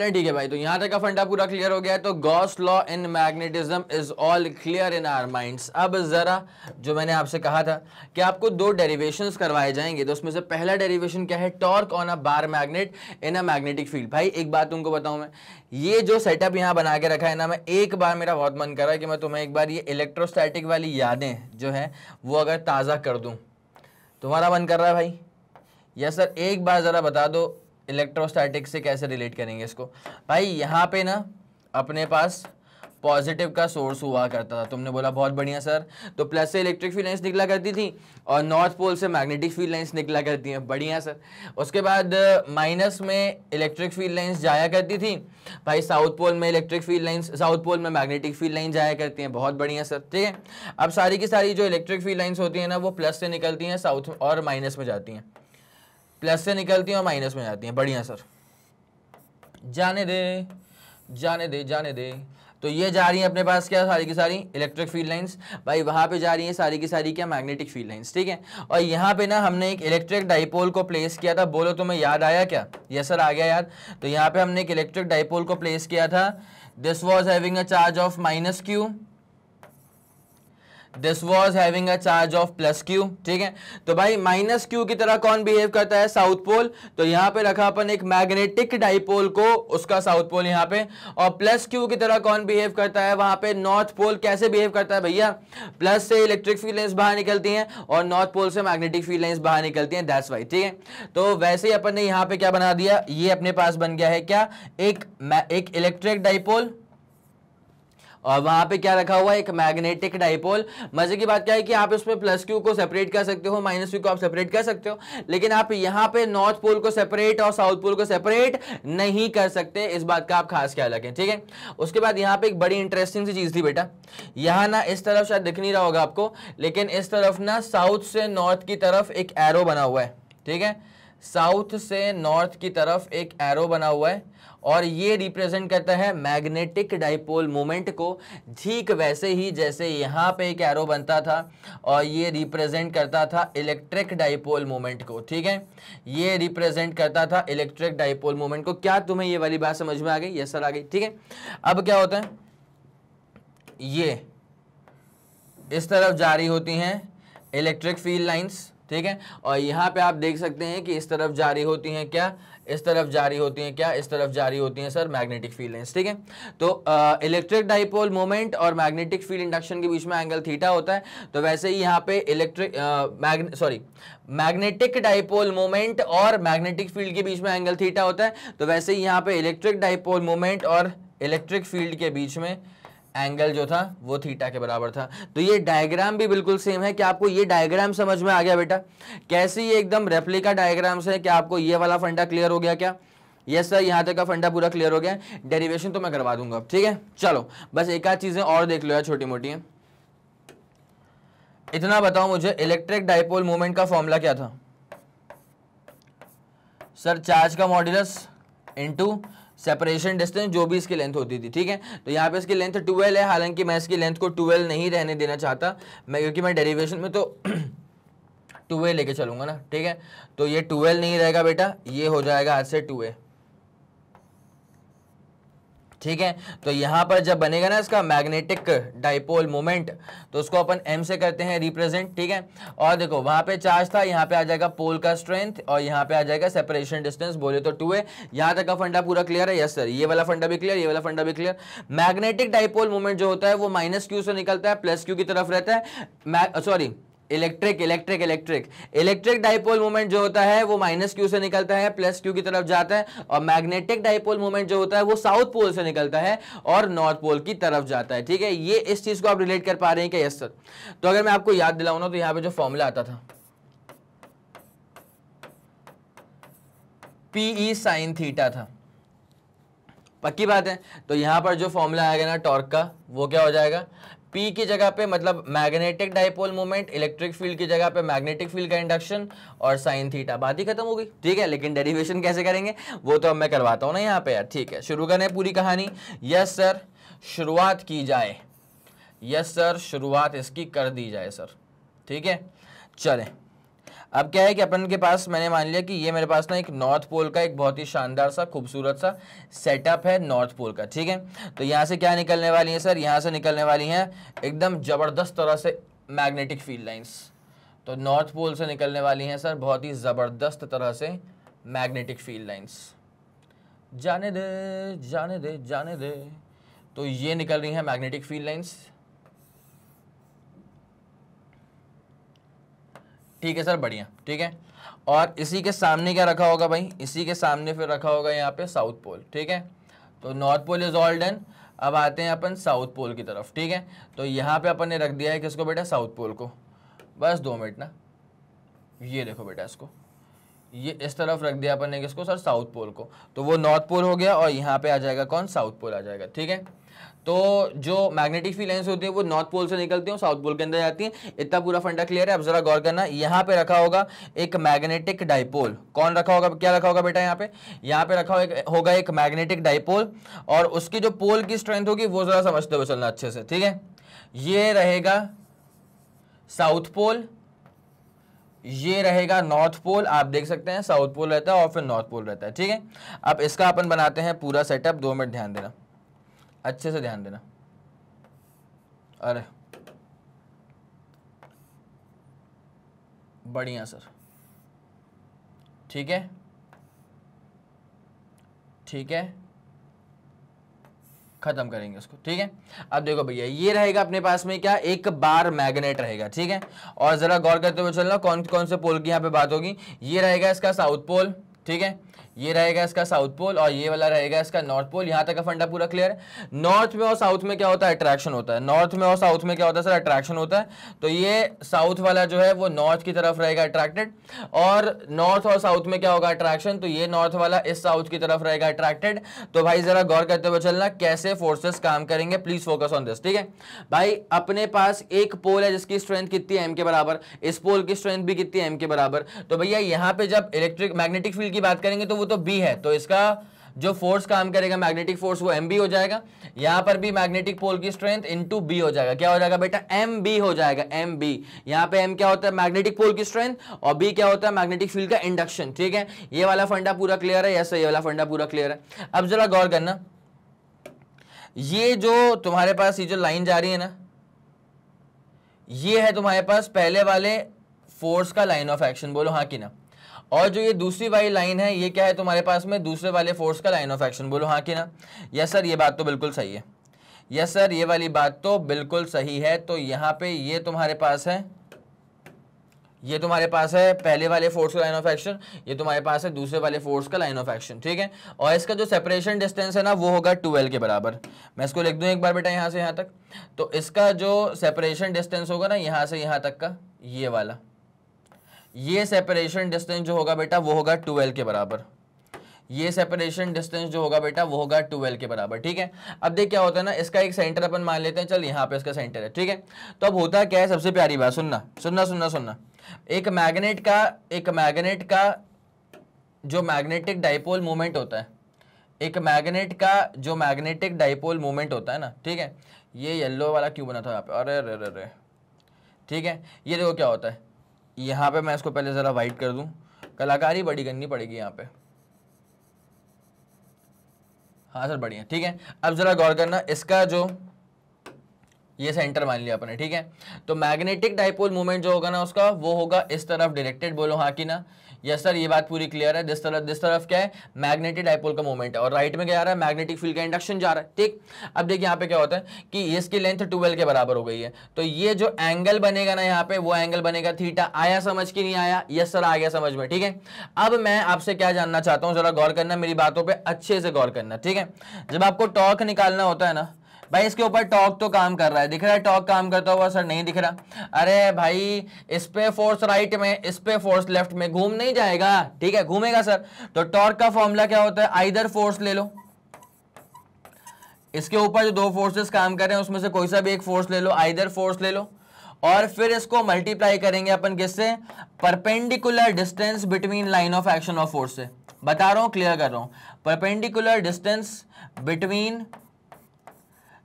चलिए ठीक है भाई तो यहाँ तक का फंडा पूरा क्लियर हो गया है तो Gauss law in magnetism is all clear in our minds अब ज़रा जो मैंने आपसे कहा था कि आपको दो डेरिवेशंस करवाए जाएंगे तो उसमें से पहला डेरिवेशन क्या है torque on a bar magnet in a magnetic field भाई एक बात तुमको बताऊँ मैं ये जो सेटअप यहाँ बना के रखा है ना मैं एक बार मेरा बहुत मन कर रहा है कि मैं तुम्हें एक बार ये इलेक्ट्रोस्टैटिक वाली यादें जो हैं वो अगर ताज़ा कर दूँ तुम्हारा मन कर रहा है भाई यस सर एक बार ज़रा बता दो इलेक्ट्रोस्टैटिक्स से कैसे रिलेट करेंगे इसको भाई यहाँ पे ना अपने पास पॉजिटिव का सोर्स हुआ करता था तुमने बोला बहुत बढ़िया सर तो प्लस से इलेक्ट्रिक फील्ड लाइन्स निकला करती थी और नॉर्थ पोल से मैग्नेटिक फील्ड लाइन्स निकला करती हैं बढ़िया सर उसके बाद माइनस uh, में इलेक्ट्रिक फील्ड लाइन्स जाया करती थी भाई साउथ पोल में electric field lines south pole में मैग्नेटिक फील्ड लाइन जाया करती हैं बहुत बढ़िया सर ठीक है अब सारी की सारी जो इलेक्ट्रिक फील्ड लाइन्स होती हैं ना वो प्लस से निकलती हैं साउथ और माइनस में जाती हैं प्लस से निकलती हैं और माइनस में जाती हैं बढ़िया सर जाने दे जाने दे जाने दे तो ये जा रही है अपने पास क्या सारी की सारी इलेक्ट्रिक फील्ड लाइंस भाई वहाँ पे जा रही है सारी की सारी क्या मैग्नेटिक फील्ड लाइंस ठीक है और यहाँ पे ना हमने एक इलेक्ट्रिक डाइपोल को प्लेस किया था बोलो तुम्हें याद आया क्या ये सर आ गया याद तो यहाँ पे हमने एक इलेक्ट्रिक डाइपोल को प्लेस किया था this was having a charge of minus Q this was having a charge of plus Q ठीक है तो भाई माइनस क्यू की तरह कौन बिहेव करता है साउथ पोल तो यहां पे रखा अपन एक मैग्नेटिक डाइपोल को उसका साउथ पोल यहां पे और प्लस क्यू की तरह कौन बिहेव करता है वहां पे नॉर्थ पोल कैसे बिहेव करता है भैया प्लस से इलेक्ट्रिक फील्ड लाइन्स बाहर निकलती हैं और नॉर्थ पोल से मैग्नेटिक फील्ड लाइन्स बाहर निकलती हैं दैट्स वाई ठीक है तो वैसे ही अपन ने यहाँ पे क्या बना दिया ये अपने पास बन गया है क्या एक इलेक्ट्रिक डाइपोल और वहां पे क्या रखा हुआ है एक मैग्नेटिक डाइपोल मजे की बात क्या है कि आप इसमें प्लस क्यू को सेपरेट कर सकते हो माइनस क्यू को आप सेपरेट कर सकते हो लेकिन आप यहाँ पे नॉर्थ पोल को सेपरेट और साउथ पोल को सेपरेट नहीं कर सकते इस बात का आप खास ख्याल रखें ठीक है उसके बाद यहाँ पे एक बड़ी इंटरेस्टिंग सी चीज थी बेटा यहाँ ना इस तरफ शायद दिख नहीं रहा होगा आपको लेकिन इस तरफ ना साउथ से नॉर्थ की तरफ एक एरो बना हुआ है ठीक है साउथ से नॉर्थ की तरफ एक एरो बना हुआ है और ये रिप्रेजेंट करता है मैग्नेटिक डाइपोल मोमेंट को ठीक वैसे ही जैसे यहाँ पे एक एरो बनता था और ये रिप्रेजेंट करता था इलेक्ट्रिक डाइपोल मोमेंट को ठीक है ये रिप्रेजेंट करता था इलेक्ट्रिक डाइपोल मोमेंट को क्या तुम्हें ये वाली बात समझ में आ गई ये सर आ गई ठीक है अब क्या होता है ये इस तरफ जारी होती हैं इलेक्ट्रिक फील्ड लाइन्स ठीक है और यहाँ पे आप देख सकते हैं कि इस तरफ जारी होती हैं क्या इस तरफ जारी होती हैं क्या इस तरफ जारी होती हैं सर मैग्नेटिक फील्ड ठीक है तो इलेक्ट्रिक डाइपोल मोमेंट और मैग्नेटिक फील्ड इंडक्शन के बीच में एंगल थीटा होता है तो वैसे ही यहाँ पे electric magne sorry magnetic dipole moment और मैग्नेटिक फील्ड के बीच में एंगल थीटा होता है तो वैसे ही यहाँ पे इलेक्ट्रिक डाइपोल मोमेंट और इलेक्ट्रिक फील्ड के बीच में एंगल जो था वो थीटा के बराबर था तो ये डायग्राम भी बिल्कुल सेम है कि आपको ये डायग्राम समझ में आ गया बेटा कैसे ये एकदम रेप्लिका डायग्राम से क्या आपको ये वाला फंडा क्लियर हो गया क्या यस सर यहाँ तक का फंडा पूरा क्लियर हो गया डेरिवेशन तो मैं करवा दूंगा ठीक है चलो बस एक आध चीज़ें और देख लो यार छोटी मोटी हैं इतना बताओ मुझे इलेक्ट्रिक डायपोल मूवमेंट का फॉर्मूला क्या था सर चार्ज का मॉड्यूलस इनटू सेपरेशन डिस्टेंस जो भी इसकी लेंथ होती थी ठीक है तो यहाँ पे इसकी लेंथ ट्वेल्व है हालांकि मैं इसकी लेंथ को ट्वेल्व नहीं रहने देना चाहता मैं क्योंकि मैं डेरिवेशन में तो टू ए लेके चलूँगा ना ठीक है तो ये टूवेल्व नहीं रहेगा बेटा ये हो जाएगा आज से टू ए ठीक है तो यहां पर जब बनेगा ना इसका मैग्नेटिक डाइपोल मोमेंट तो उसको अपन एम से करते हैं रिप्रेजेंट ठीक है और देखो वहां पे चार्ज था यहां पे आ जाएगा पोल का स्ट्रेंथ और यहां पे आ जाएगा सेपरेशन डिस्टेंस बोले तो टू है यहां तक का फंडा पूरा क्लियर है यस सर ये वाला फंडा भी क्लियर ये वाला फंडा भी क्लियर मैग्नेटिक डाइपोल मूवमेंट जो होता है वो माइनस क्यू से निकलता है प्लस क्यू की तरफ रहता है sorry electric electric electric electric dipole moment जो होता है वो माइनस क्यू से निकलता है प्लस क्यू की तरफ जाता है और मैग्नेटिक डाइपोल मोमेंट जो होता है वो साउथ पोल से निकलता है और नॉर्थ पोल की तरफ जाता है ठीक है ये इस चीज को आप रिलेट कर पा रहे हैं क्या यस सर तो अगर मैं आपको याद दिलाऊ ना तो यहाँ पे जो फॉर्मूला आता था पीई साइन थीटा था पक्की बात है तो यहां पर जो फॉर्मूला आएगा ना टॉर्क का वो क्या हो जाएगा पी की जगह पे मतलब magnetic dipole moment electric field की जगह पे मैग्नेटिक फील्ड का इंडक्शन और साइन थीटा बात ही खत्म हो गई ठीक है लेकिन डेरिवेशन कैसे करेंगे वो तो अब मैं करवाता हूँ ना यहाँ पे यार ठीक है शुरू करें पूरी कहानी यस सर शुरुआत की जाए यस सर शुरुआत इसकी कर दी जाए सर ठीक है चलें अब क्या है कि अपन के पास मैंने मान लिया कि ये मेरे पास ना एक नॉर्थ पोल का एक बहुत ही शानदार सा खूबसूरत सा सेटअप है नॉर्थ पोल का ठीक है तो यहाँ से क्या निकलने वाली है सर यहाँ से निकलने वाली हैं एकदम ज़बरदस्त तरह से मैग्नेटिक फील्ड लाइन्स तो नॉर्थ पोल से निकलने वाली हैं सर बहुत ही ज़बरदस्त तरह से मैग्नेटिक फील्ड लाइन्स जाने दे जाने दे जाने दे तो ये निकल रही हैं मैग्नेटिक फील्ड लाइन्स ठीक है सर बढ़िया ठीक है और इसी के सामने क्या रखा होगा भाई इसी के सामने फिर रखा होगा यहाँ पे साउथ पोल ठीक है तो north pole is all done अब आते हैं अपन साउथ पोल की तरफ ठीक है तो यहाँ पे अपन ने रख दिया है किसको बेटा साउथ पोल को बस दो मिनट ना ये देखो बेटा इसको ये इस तरफ रख दिया अपन ने किसको सर साउथ पोल को तो वो नॉर्थ पोल हो गया और यहाँ पे आ जाएगा कौन साउथ पोल आ जाएगा ठीक है तो जो मैग्नेटिक फील्ड लाइन्स होती है वो नॉर्थ पोल से निकलती हैं साउथ पोल के अंदर जाती हैं इतना पूरा फंडा क्लियर है अब जरा गौर करना यहाँ पे रखा होगा एक मैग्नेटिक डाइपोल कौन रखा होगा क्या रखा होगा बेटा यहाँ पे यहाँ पे रखा होगा एक, होगा एक मैग्नेटिक डाइपोल और उसकी जो पोल की स्ट्रेंथ होगी वो जरा समझते हुए चलना अच्छे से ठीक है ये रहेगा साउथ पोल ये रहेगा नॉर्थ पोल आप देख सकते हैं साउथ पोल रहता है और फिर नॉर्थ पोल रहता है ठीक है अब इसका अपन बनाते हैं पूरा सेटअप दो मिनट ध्यान देना अच्छे से ध्यान देना अरे बढ़िया सर ठीक है ठीक है खत्म करेंगे उसको ठीक है अब देखो भैया ये रहेगा अपने पास में क्या एक बार मैग्नेट रहेगा ठीक है और जरा गौर करते हुए चलना कौन कौन से पोल की यहां पे बात होगी ये रहेगा इसका साउथ पोल ठीक है ये रहेगा इसका साउथ पोल और ये वाला रहेगा इसका नॉर्थ पोल यहां तक का फंडा पूरा क्लियर नॉर्थ में और साउथ में क्या होता है अट्रैक्शन होता है नॉर्थ में और साउथ में क्या होता है सर अट्रैक्शन होता है तो ये साउथ वाला जो है वो नॉर्थ की तरफ रहेगा अट्रैक्टेड और नॉर्थ और साउथ में क्या होगा अट्रैक्शन तो ये नॉर्थ वाला इस साउथ की तरफ रहेगा अट्रैक्टेड तो भाई जरा गौर करते हुए चलना कैसे फोर्सेस काम करेंगे प्लीज फोकस ऑन दिस ठीक है भाई अपने पास एक पोल है जिसकी स्ट्रेंथ कितनी है एम के बराबर इस पोल की स्ट्रेंथ भी कितनी है एम के बराबर तो भैया यहाँ पे जब इलेक्ट्रिक मैग्नेटिक फील्ड की बात करेंगे तो वो तो बी है तो इसका जो फोर्स काम करेगा मैग्नेटिक फोर्स वो एम बी हो जाएगा यहां पर भी मैग्नेटिक पोल की स्ट्रेंथ इंटू बी हो जाएगा क्या हो जाएगा बेटा एम बी हो जाएगा एम बी यहां पर एम क्या होता है मैग्नेटिक पोल की स्ट्रेंथ और बी क्या होता है मैग्नेटिक फील्ड का इंडक्शन ठीक है ये वाला फंडा पूरा क्लियर है ऐसा ये वाला फंडा पूरा क्लियर है अब जरा गौर करना ये जो तुम्हारे पास ये जो लाइन जा रही है ना ये है तुम्हारे पास पहले वाले फोर्स का लाइन ऑफ एक्शन बोलो हाँ कि ना और जो ये दूसरी वाली लाइन है ये क्या है तुम्हारे पास में दूसरे वाले फोर्स का लाइन ऑफ एक्शन बोलो हाँ कि ना यस सर ये बात तो बिल्कुल सही है यस सर ये वाली बात तो बिल्कुल सही है तो यहाँ पे ये तुम्हारे पास है ये तुम्हारे पास है पहले वाले फोर्स का लाइन ऑफ एक्शन ये तुम्हारे पास है दूसरे वाले फोर्स का लाइन ऑफ एक्शन ठीक है और इसका जो सेपरेशन डिस्टेंस है ना वो होगा ट्वेल्व के बराबर मैं इसको लिख दूँ एक बार बेटा यहाँ से यहाँ तक तो इसका जो सेपरेशन डिस्टेंस होगा ना यहाँ से यहाँ तक का ये वाला ये सेपरेशन डिस्टेंस जो होगा बेटा वो होगा ट्वेल्व के बराबर ये सेपरेशन डिस्टेंस जो होगा बेटा वो होगा ट्वेल्व के बराबर ठीक है अब देख क्या होता है ना इसका एक सेंटर अपन मान लेते हैं चल यहाँ पे इसका सेंटर है ठीक है तो अब होता क्या है सबसे प्यारी बात सुनना सुनना सुनना सुनना एक मैग्नेट का एक मैग्नेट का जो मैग्नेटिक डाइपोल मूवमेंट होता है एक मैग्नेट का जो मैग्नेटिक डाइपोल मूवमेंट होता है ना ठीक है ये येल्लो वाला क्यों बना था यहाँ पे अरे अरे अरे ठीक है ये देखो क्या होता है यहाँ पे मैं इसको पहले ज़रा वाइट कर दूँ कलाकारी बड़ी करनी पड़ेगी यहाँ पे हाँ सर बढ़िया ठीक है अब ज़रा गौर करना इसका जो ये सेंटर मान लिया अपने ठीक है तो मैग्नेटिक डाइपोल मूवमेंट जो होगा ना उसका वो होगा इस तरफ डायरेक्टेड बोलो हाँ कि ना यस सर ये बात पूरी क्लियर है दिस तरफ दिस तरफ क्या है मैग्नेटिक डायपोल का मूवमेंट है और राइट में क्या आ रहा है मैग्नेटिक फील्ड का इंडक्शन जा रहा है ठीक अब देखिए यहाँ पे क्या होता है कि इसकी लेंथ ट्वेल्व के बराबर हो गई है तो ये जो एंगल बनेगा ना यहाँ पे वो एंगल बनेगा थीटा आया समझ के नहीं आया यस सर आ गया समझ में ठीक है अब मैं आपसे क्या जानना चाहता हूँ जरा गौर करना मेरी बातों पर अच्छे से गौर करना ठीक है जब आपको टॉर्क निकालना होता है ना भाई इसके ऊपर टॉक तो काम कर रहा है दिख रहा है टॉक काम करता हुआ सर नहीं दिख रहा अरे भाई इस पे फोर्स राइट में इस पे फोर्स लेफ्ट में घूम नहीं जाएगा ठीक है घूमेगा सर तो टॉर्क का फॉर्मूला क्या होता है आइदर फोर्स ले लो इसके ऊपर जो दो फोर्सेस काम कर रहे हैं उसमें से कोई सा भी एक फोर्स ले लो आइदर फोर्स ले लो और फिर इसको मल्टीप्लाई करेंगे अपन किससे perpendicular distance between line of action of force से बता रहा हूं क्लियर कर रहा हूं perpendicular distance between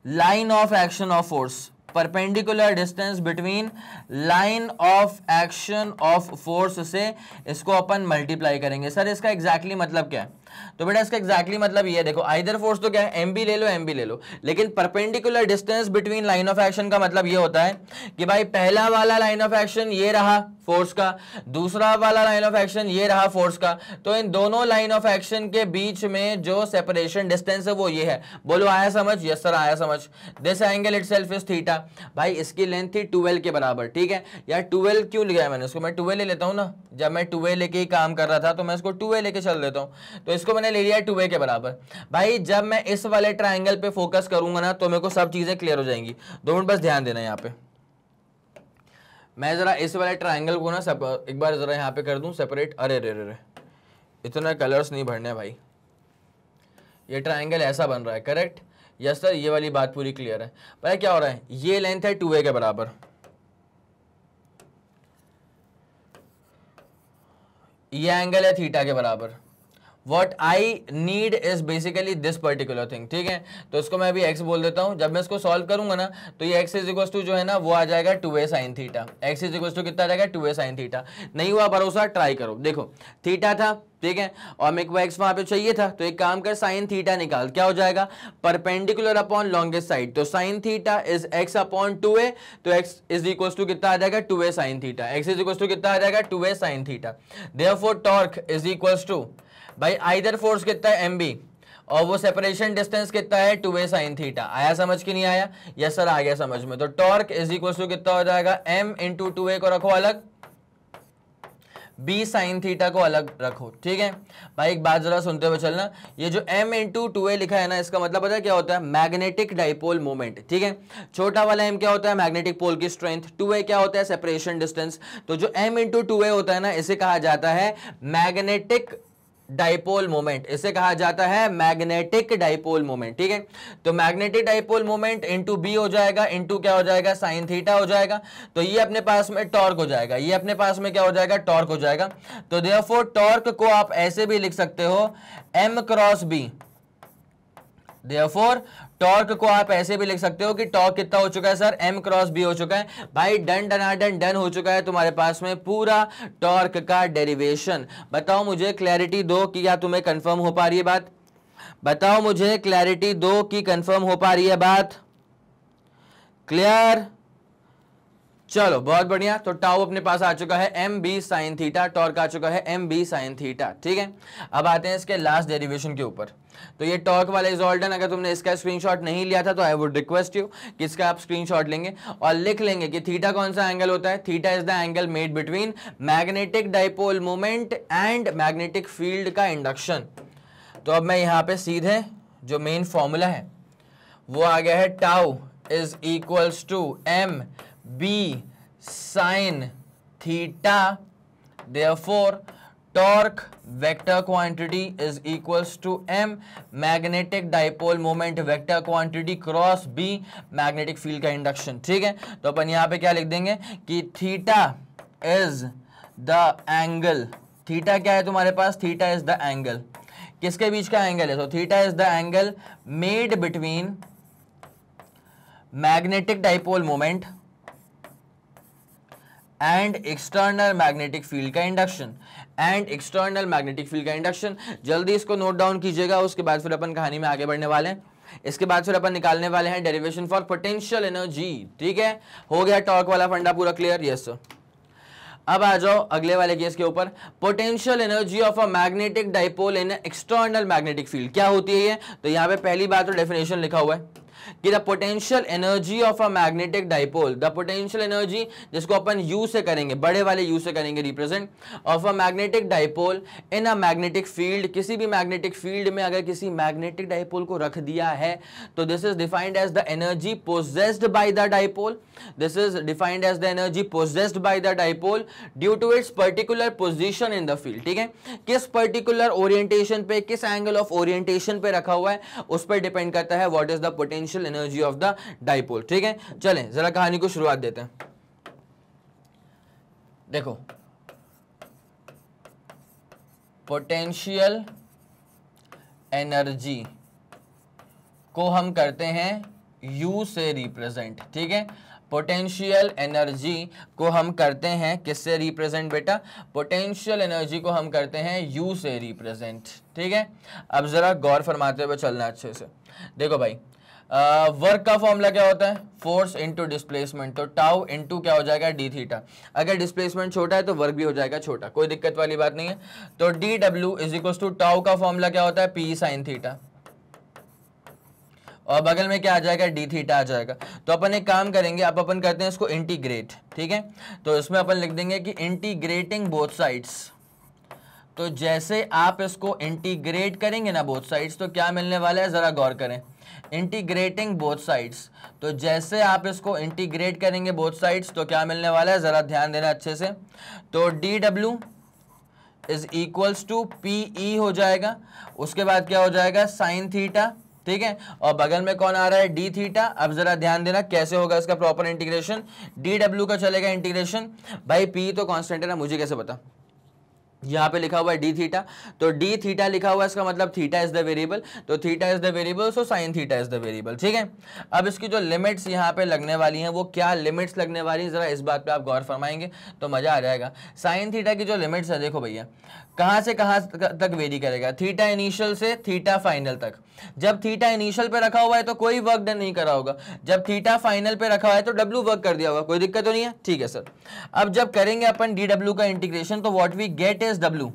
line of action of force perpendicular distance between line of action of force से इसको अपन मल्टीप्लाई करेंगे सर इसका एग्जैक्टली exactly मतलब क्या है तो बेटा इसका एग्जैक्टली मतलब ये है देखो आइदर फोर्स तो क्या है एम ले लो एम ले लो लेकिन perpendicular distance between line of action का मतलब ये होता है कि भाई पहला वाला लाइन ऑफ एक्शन ये रहा फोर्स का दूसरा वाला लाइन ऑफ एक्शन ये रहा फोर्स का तो इन दोनों लाइन ऑफ एक्शन के बीच में जो सेपरेशन डिस्टेंस है वो ये है बोलो आया समझ यस सर आया समझ this angle itself is theta भाई इसकी लेंथ थी ट्वेल्व के बराबर ठीक है यार ट्वेल्व क्यों लिया है मैंने इसको मैं ट्वेल्व ले लेता हूँ ना जब मैं ट्वेल्व लेके ही काम कर रहा था तो मैं इसको ट्वेल्व लेके चल देता हूँ तो इस इसको मैंने ले लिया है टू ए के बराबर भाई जब मैं इस वाले ट्राइंगल पे फोकस करूंगा ना तो मेरे को सब चीज़ें क्लियर हो जाएंगी दो मिनट बस ध्यान देना यहाँ पे मैं ज़रा इस वाले ट्राइंगल को ना सब एक बार ज़रा यहाँ पे कर दू सेपरेट अरे रे रे इतने कलर्स नहीं भरने भाई ये ट्राइंगल ऐसा बन रहा है करेक्ट यस सर ये वाली बात पूरी क्लियर है भाई क्या हो रहा है ये लेंथ है टू के बराबर ये एंगल है थीटा के बराबर what I need is basically this particular thing ठीक है तो इसको मैं अभी एक्स बोल देता हूँ जब मैं इसको सॉल्व करूंगा ना तो ये एक्स इज इक्वस टू जो है ना वो आ जाएगा two a sine theta x is equals to कितना आ जाएगा टू ए साइन थीटा नहीं हुआ भरोसा ट्राई करो देखो थीटा था ठीक है और मेरे को एक्स वहां पे चाहिए था तो एक काम कर साइन थीटा निकाल क्या हो जाएगा परपेंडिकुलर अपॉन लॉन्गेस्ट साइड तो sine theta is x upon two a तो एक्स इज इक्वस टू कितना आ जाएगा two a sine theta x is equals to कितना आ जाएगा two a sine theta there torque is equal to भाई आइदर फोर्स कितना है एम और वो सेपरेशन डिस्टेंस कितना है टू ए साइन थीटा आया समझ के नहीं आया यस सर आ गया समझ में तो टॉर्क इज इक्वल टू कितना हो जाएगा एम इन टू ए को रखो अलग बी साइन थीटा को अलग रखो ठीक है भाई एक बात जरा सुनते हुए चलना ये जो एम इंटू टू ए लिखा है ना इसका मतलब पता है क्या होता है मैग्नेटिक डाइपोल मोमेंट ठीक है छोटा वाला एम क्या होता है मैग्नेटिक पोल की स्ट्रेंथ टू ए क्या होता है सेपरेशन डिस्टेंस तो जो एम इंटू टू ए होता है ना इसे कहा जाता है मैग्नेटिक डाइपोल मोमेंट इसे कहा जाता है मैग्नेटिक डाइपोल मोमेंट ठीक है तो magnetic dipole moment into B हो जाएगा इंटू क्या हो जाएगा साइन थीटा हो जाएगा तो ये अपने पास में टॉर्क हो जाएगा ये अपने पास में क्या हो जाएगा टॉर्क हो जाएगा तो देयरफॉर टॉर्क को आप ऐसे भी लिख सकते हो m cross B therefore torque को आप ऐसे भी लिख सकते हो कि टॉर्क कितना हो चुका है सर एम क्रॉस बी हो चुका है भाई डन डनाडन डन हो चुका है तुम्हारे पास में पूरा टॉर्क का डेरिवेशन बताओ मुझे क्लैरिटी दो कि या तुम्हें कंफर्म हो पा रही है बात बताओ मुझे क्लैरिटी दो कि कंफर्म हो पा रही है बात क्लियर चलो बहुत बढ़िया तो टाउ अपने पास आ चुका है m B sine theta torque आ चुका है एम बी साइन थीटा ठीक है अब आते हैं इसके लास्ट डेरिवेशन के ऊपर तो ये टॉक वाला इजॉल्टन अगर तुमने इसका स्क्रीनशॉट नहीं लिया था तो आई वुड रिक्वेस्ट यू कि इसका आप स्क्रीनशॉट लेंगे और लिख लेंगे कि थीटा कौन सा एंगल होता है theta is the angle made between magnetic dipole moment and magnetic field का इंडक्शन तो अब मैं यहाँ पे सीधे जो मेन फॉर्मूला है वो आ गया है tau is equals to m B sine theta therefore torque vector quantity is equals to m magnetic dipole moment vector quantity cross B magnetic field का इंडक्शन ठीक है तो अपन यहाँ पे क्या लिख देंगे कि theta is the angle theta क्या है तुम्हारे पास थीटा इज द एंगल किसके बीच का एंगल है तो theta is the angle made between magnetic dipole moment and external magnetic field का induction and external magnetic field का इंडक्शन जल्दी इसको नोट डाउन कीजिएगा उसके बाद फिर अपन कहानी में आगे बढ़ने वाले हैं इसके बाद फिर अपन निकालने वाले हैं डेरिवेशन फॉर पोटेंशियल एनर्जी ठीक है हो गया टॉर्क वाला फंडा पूरा क्लियर यस सर अब आ जाओ अगले वाले केस के ऊपर potential energy of a magnetic dipole in external magnetic field क्या होती है ये तो यहां पे पहली बात तो डेफिनेशन लिखा हुआ है कि the potential energy of a magnetic dipole the potential energy जिसको अपन यू से करेंगे बड़े वाले यू से करेंगे represent of a magnetic dipole in a magnetic field किसी भी मैग्नेटिक फील्ड में अगर किसी मैग्नेटिक डाइपोल को रख दिया है तो this is defined as the energy possessed by the dipole This is defined as the energy possessed by the dipole due to its particular position in the field ठीक है किस particular orientation पे किस angle of orientation पे रखा हुआ है उस पर depend करता है what is the potential energy of the dipole ठीक है चलें जरा कहानी को शुरुआत देते हैं देखो पोटेंशियल एनर्जी को हम करते हैं यू से रिप्रेजेंट ठीक है पोटेंशियल एनर्जी को हम करते हैं किससे रिप्रेजेंट बेटा पोटेंशियल एनर्जी को हम करते हैं यू से रिप्रेजेंट ठीक है अब ज़रा गौर फरमाते हुए चलना अच्छे से देखो भाई वर्क का फॉर्मूला क्या होता है फोर्स इंटू डिस्प्लेसमेंट तो टाउ इंटू क्या हो जाएगा डी थीटा अगर डिस्प्लेसमेंट छोटा है तो वर्क भी हो जाएगा छोटा कोई दिक्कत वाली बात नहीं है तो d W is equal to tau का फॉर्मूला क्या होता है पी साइन थीटा और बगल में क्या आ जाएगा डी थीटा आ जाएगा तो अपन एक काम करेंगे अब अपन करते हैं इसको इंटीग्रेट ठीक है तो इसमें अपन लिख देंगे कि इंटीग्रेटिंग बोथ साइड्स तो जैसे आप इसको इंटीग्रेट करेंगे ना बोथ साइड्स तो क्या मिलने वाला है ज़रा गौर करें इंटीग्रेटिंग बोथ साइड्स तो जैसे आप इसको इंटीग्रेट करेंगे बोथ साइड्स तो क्या मिलने वाला है ज़रा ध्यान देना अच्छे से तो d W is equals to P E हो जाएगा उसके बाद क्या हो जाएगा साइन थीटा ठीक है और बगल में कौन आ रहा है डी थीटा अब जरा ध्यान देना कैसे होगा इसका प्रॉपर इंटीग्रेशन डी डब्ल्यू का चलेगा इंटीग्रेशन भाई पी तो कॉन्स्टेंट है ना मुझे कैसे पता यहाँ पे लिखा हुआ है डी थीटा तो डी थीटा लिखा हुआ है इसका मतलब थीटा इज द वेरिएबल तो theta is the variable so sine theta is the variable ठीक है अब इसकी जो लिमिट्स यहाँ पे लगने वाली हैं वो क्या लिमिट्स लगने वाली है ज़रा इस बात पे आप गौर फरमाएंगे तो मज़ा आ जाएगा साइन थीटा की जो लिमिट्स है देखो भैया कहाँ से कहाँ तक वेरी करेगा थीटा इनिशियल से थीटा फाइनल तक जब थीटा इनिशियल पे रखा हुआ है तो कोई वर्क डन नहीं करा होगा जब थीटा फाइनल पे रखा हुआ है तो डब्ल्यू वर्क कर दिया होगा कोई दिक्कत तो नहीं है ठीक है सर अब जब करेंगे अपन डी का इंटीग्रेशन तो what we get is minus W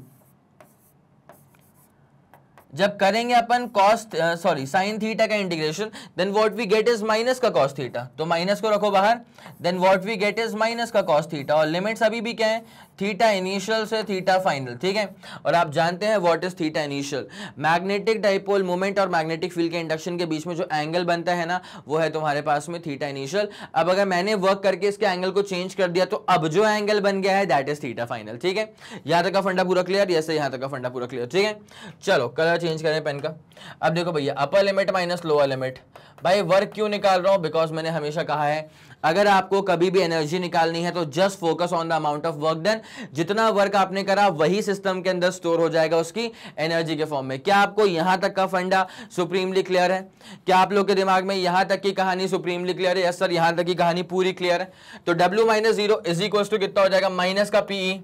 जब करेंगे अपन कॉस्ट सॉरी साइन थीटा का integration then what we get is minus का कॉस्ट थीटा तो माइनस को रखो बाहर then what we get is minus का कॉस्ट थीटा और लिमिट्स अभी भी क्या है थीटा इनिशियल से थीटा फाइनल ठीक है और आप जानते हैं what is theta initial magnetic dipole moment और मैग्नेटिक फील्ड के इंडक्शन के बीच में जो एंगल बनता है ना वो है तुम्हारे पास में थीटा इनिशियल अब अगर मैंने वर्क करके इसके एंगल को चेंज कर दिया तो अब जो एंगल बन गया है दैट इज थीटा फाइनल ठीक है यहां तक का फंडा पूरा क्लियर यस यहां तक का फंडा पूरा क्लियर ठीक है चलो कलर चेंज करें पेन का अब देखो भैया upper limit minus lower limit भाई वर्क क्यों निकाल रहा हूं बिकॉज मैंने हमेशा कहा है अगर आपको कभी भी एनर्जी निकालनी है तो just focus on the amount of work done जितना वर्क आपने करा वही सिस्टम के अंदर स्टोर हो जाएगा उसकी एनर्जी के फॉर्म में क्या आपको यहां तक का फंडा सुप्रीमली क्लियर है क्या आप लोग के दिमाग में यहां तक की कहानी सुप्रीमली क्लियर है यस सर यहां तक की कहानी पूरी क्लियर है तो W minus zero is equal to कितना हो जाएगा माइनस का पीई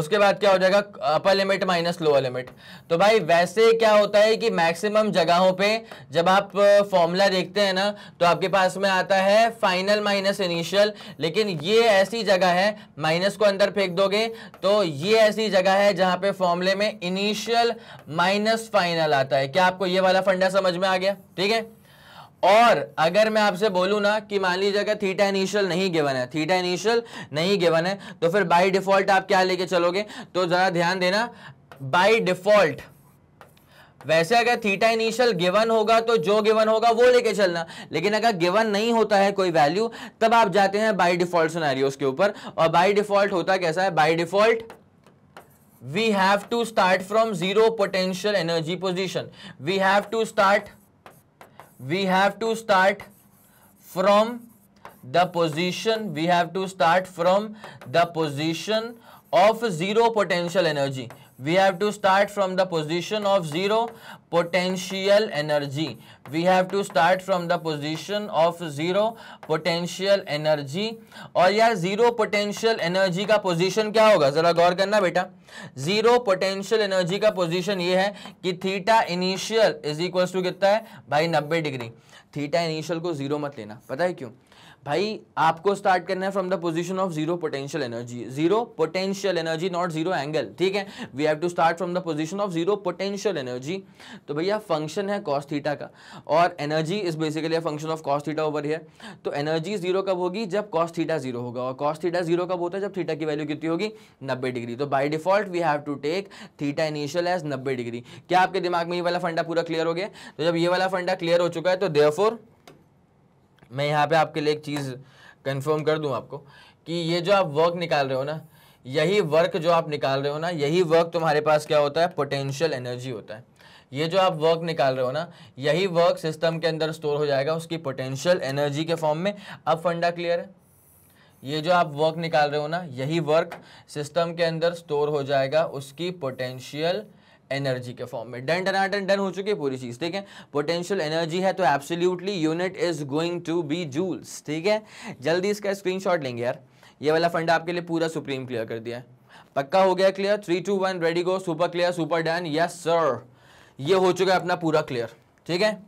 उसके बाद क्या हो जाएगा upper limit minus lower limit तो भाई वैसे क्या होता है कि मैक्सिमम जगहों पे जब आप फॉर्मूला देखते हैं ना तो आपके पास में आता है फाइनल माइनस इनिशियल लेकिन ये ऐसी जगह है माइनस को अंदर फेंक दोगे तो ये ऐसी जगह है जहां पे फॉर्मूले में इनिशियल माइनस फाइनल आता है क्या आपको ये वाला फंडा समझ में आ गया ठीक है और अगर मैं आपसे बोलूँ ना कि मान लीजिए अगर थीटा इनिशियल नहीं गिवन है थीटा इनिशियल नहीं गिवन है तो फिर बाई डिफॉल्ट आप क्या लेके चलोगे तो ज़रा ध्यान देना बाई डिफॉल्ट वैसे अगर थीटा इनिशियल गिवन होगा तो जो गिवन होगा वो लेके चलना लेकिन अगर गिवन नहीं होता है कोई वैल्यू तब आप जाते हैं बाई डिफॉल्ट सिनेरियोस के ऊपर और बाई डिफॉल्ट होता कैसा है by default we have to start from zero potential energy position we have to start we have to start from the position we have to start from the position of zero potential energy we have to start from the position of zero potential energy we have to start from the position of zero potential energy और यार zero potential energy का position क्या होगा जरा गौर करना बेटा zero potential energy का position ये है कि theta initial is equals to कितना है भाई 90 डिग्री theta initial को zero मत लेना पता है क्यों भाई आपको स्टार्ट करना है from the position of zero potential energy zero potential energy not zero angle ठीक है we have to start from the position of zero potential energy तो भैया फंक्शन है कॉस थीटा का और energy is basically function of cos theta over है तो एनर्जी जीरो कब होगी जब कॉस थीटा जीरो होगा और कॉस थीटा जीरो कब होता है जब थीटा की वैल्यू कितनी होगी नब्बे डिग्री तो by default we have to take theta initial as नब्बे डिग्री क्या आपके दिमाग में ये वाला फंडा पूरा क्लियर हो गया तो जब ये वाला फंडा क्लियर हो चुका है तो देयरफॉर मैं यहाँ पे आपके लिए एक चीज़ कंफर्म कर दूँ आपको कि ये जो आप वर्क निकाल रहे हो ना यही वर्क जो आप निकाल रहे हो ना यही वर्क तुम्हारे पास क्या होता है पोटेंशियल एनर्जी होता है ये जो आप वर्क निकाल रहे हो ना यही वर्क सिस्टम के अंदर स्टोर हो जाएगा उसकी पोटेंशियल एनर्जी के फॉर्म में अब फंडा क्लियर है ये जो आप वर्क निकाल रहे हो ना यही वर्क सिस्टम के अंदर स्टोर हो जाएगा उसकी पोटेंशियल एनर्जी के फॉर्म में डन डन डन डन हो चुकी है पूरी चीज़ ठीक है पोटेंशियल एनर्जी है तो absolutely unit is going to be joules ठीक है जल्दी इसका स्क्रीनशॉट लेंगे यार ये वाला फंड आपके लिए पूरा सुप्रीम क्लियर कर दिया है पक्का हो गया clear three two one ready go super clear super done yes sir ये हो चुका है अपना पूरा क्लियर ठीक है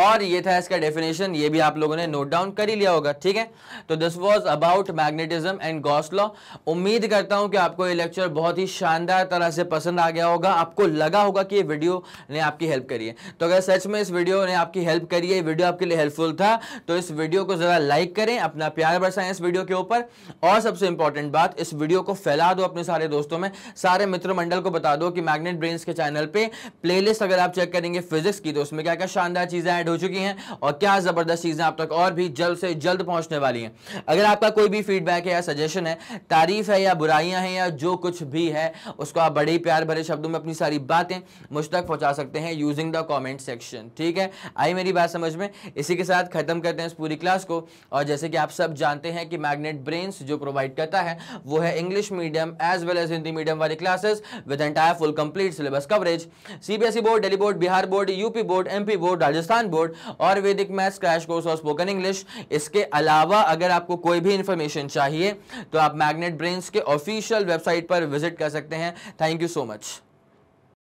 और ये था इसका डेफिनेशन ये भी आप लोगों ने नोट डाउन कर ही लिया होगा ठीक है तो this was about magnetism and Gauss law उम्मीद करता हूं कि आपको ये लेक्चर बहुत ही शानदार तरह से पसंद आ गया होगा आपको लगा होगा कि ये वीडियो ने आपकी हेल्प करी है तो अगर सच में इस वीडियो ने आपकी हेल्प करी है वीडियो आपके लिए हेल्पफुल था तो इस वीडियो को ज़रा लाइक करें अपना प्यार बरसाएं इस वीडियो के ऊपर और सबसे इंपॉर्टेंट बात इस वीडियो को फैला दो अपने सारे दोस्तों में सारे मित्र मंडल को बता दो कि मैग्नेट ब्रेन्स के चैनल पर प्लेलिस्ट अगर आप चेक करेंगे फिजिक्स की तो उसमें क्या क्या शानदार चीज़ें ऐड हो चुकी हैं और क्या ज़बरदस्त चीज़ें आप तक और भी जल्द से जल्द पहुंचने वाली हैं अगर आपका कोई भी फीडबैक है या सजेशन है तारीफ़ है या बुराइयां हैं या जो कुछ भी है उसको आप बड़े प्यार भरे शब्दों में अपनी सारी बातें मुझ तक पहुंचा सकते हैं यूजिंग द कॉमेंट सेक्शन ठीक है आई मेरी बात समझ में इसी के साथ ख़त्म करते हैं इस पूरी क्लास को और जैसे कि आप सब जानते हैं कि मैग्नेट ब्रेन्स जो प्रोवाइड करता है वो है English medium as well as Hindi medium वाली classes with entire full complete syllabus coverage CBSE board Delhi board Bihar board UP board MP board Rajasthan board और वैदिक मैथ्स क्रैश कोर्स और स्पोकन इंग्लिश इसके अलावा अगर आपको कोई भी इंफॉर्मेशन चाहिए तो आप मैग्नेट ब्रेन्स के ऑफिशियल वेबसाइट पर विजिट कर सकते हैं थैंक यू सो मच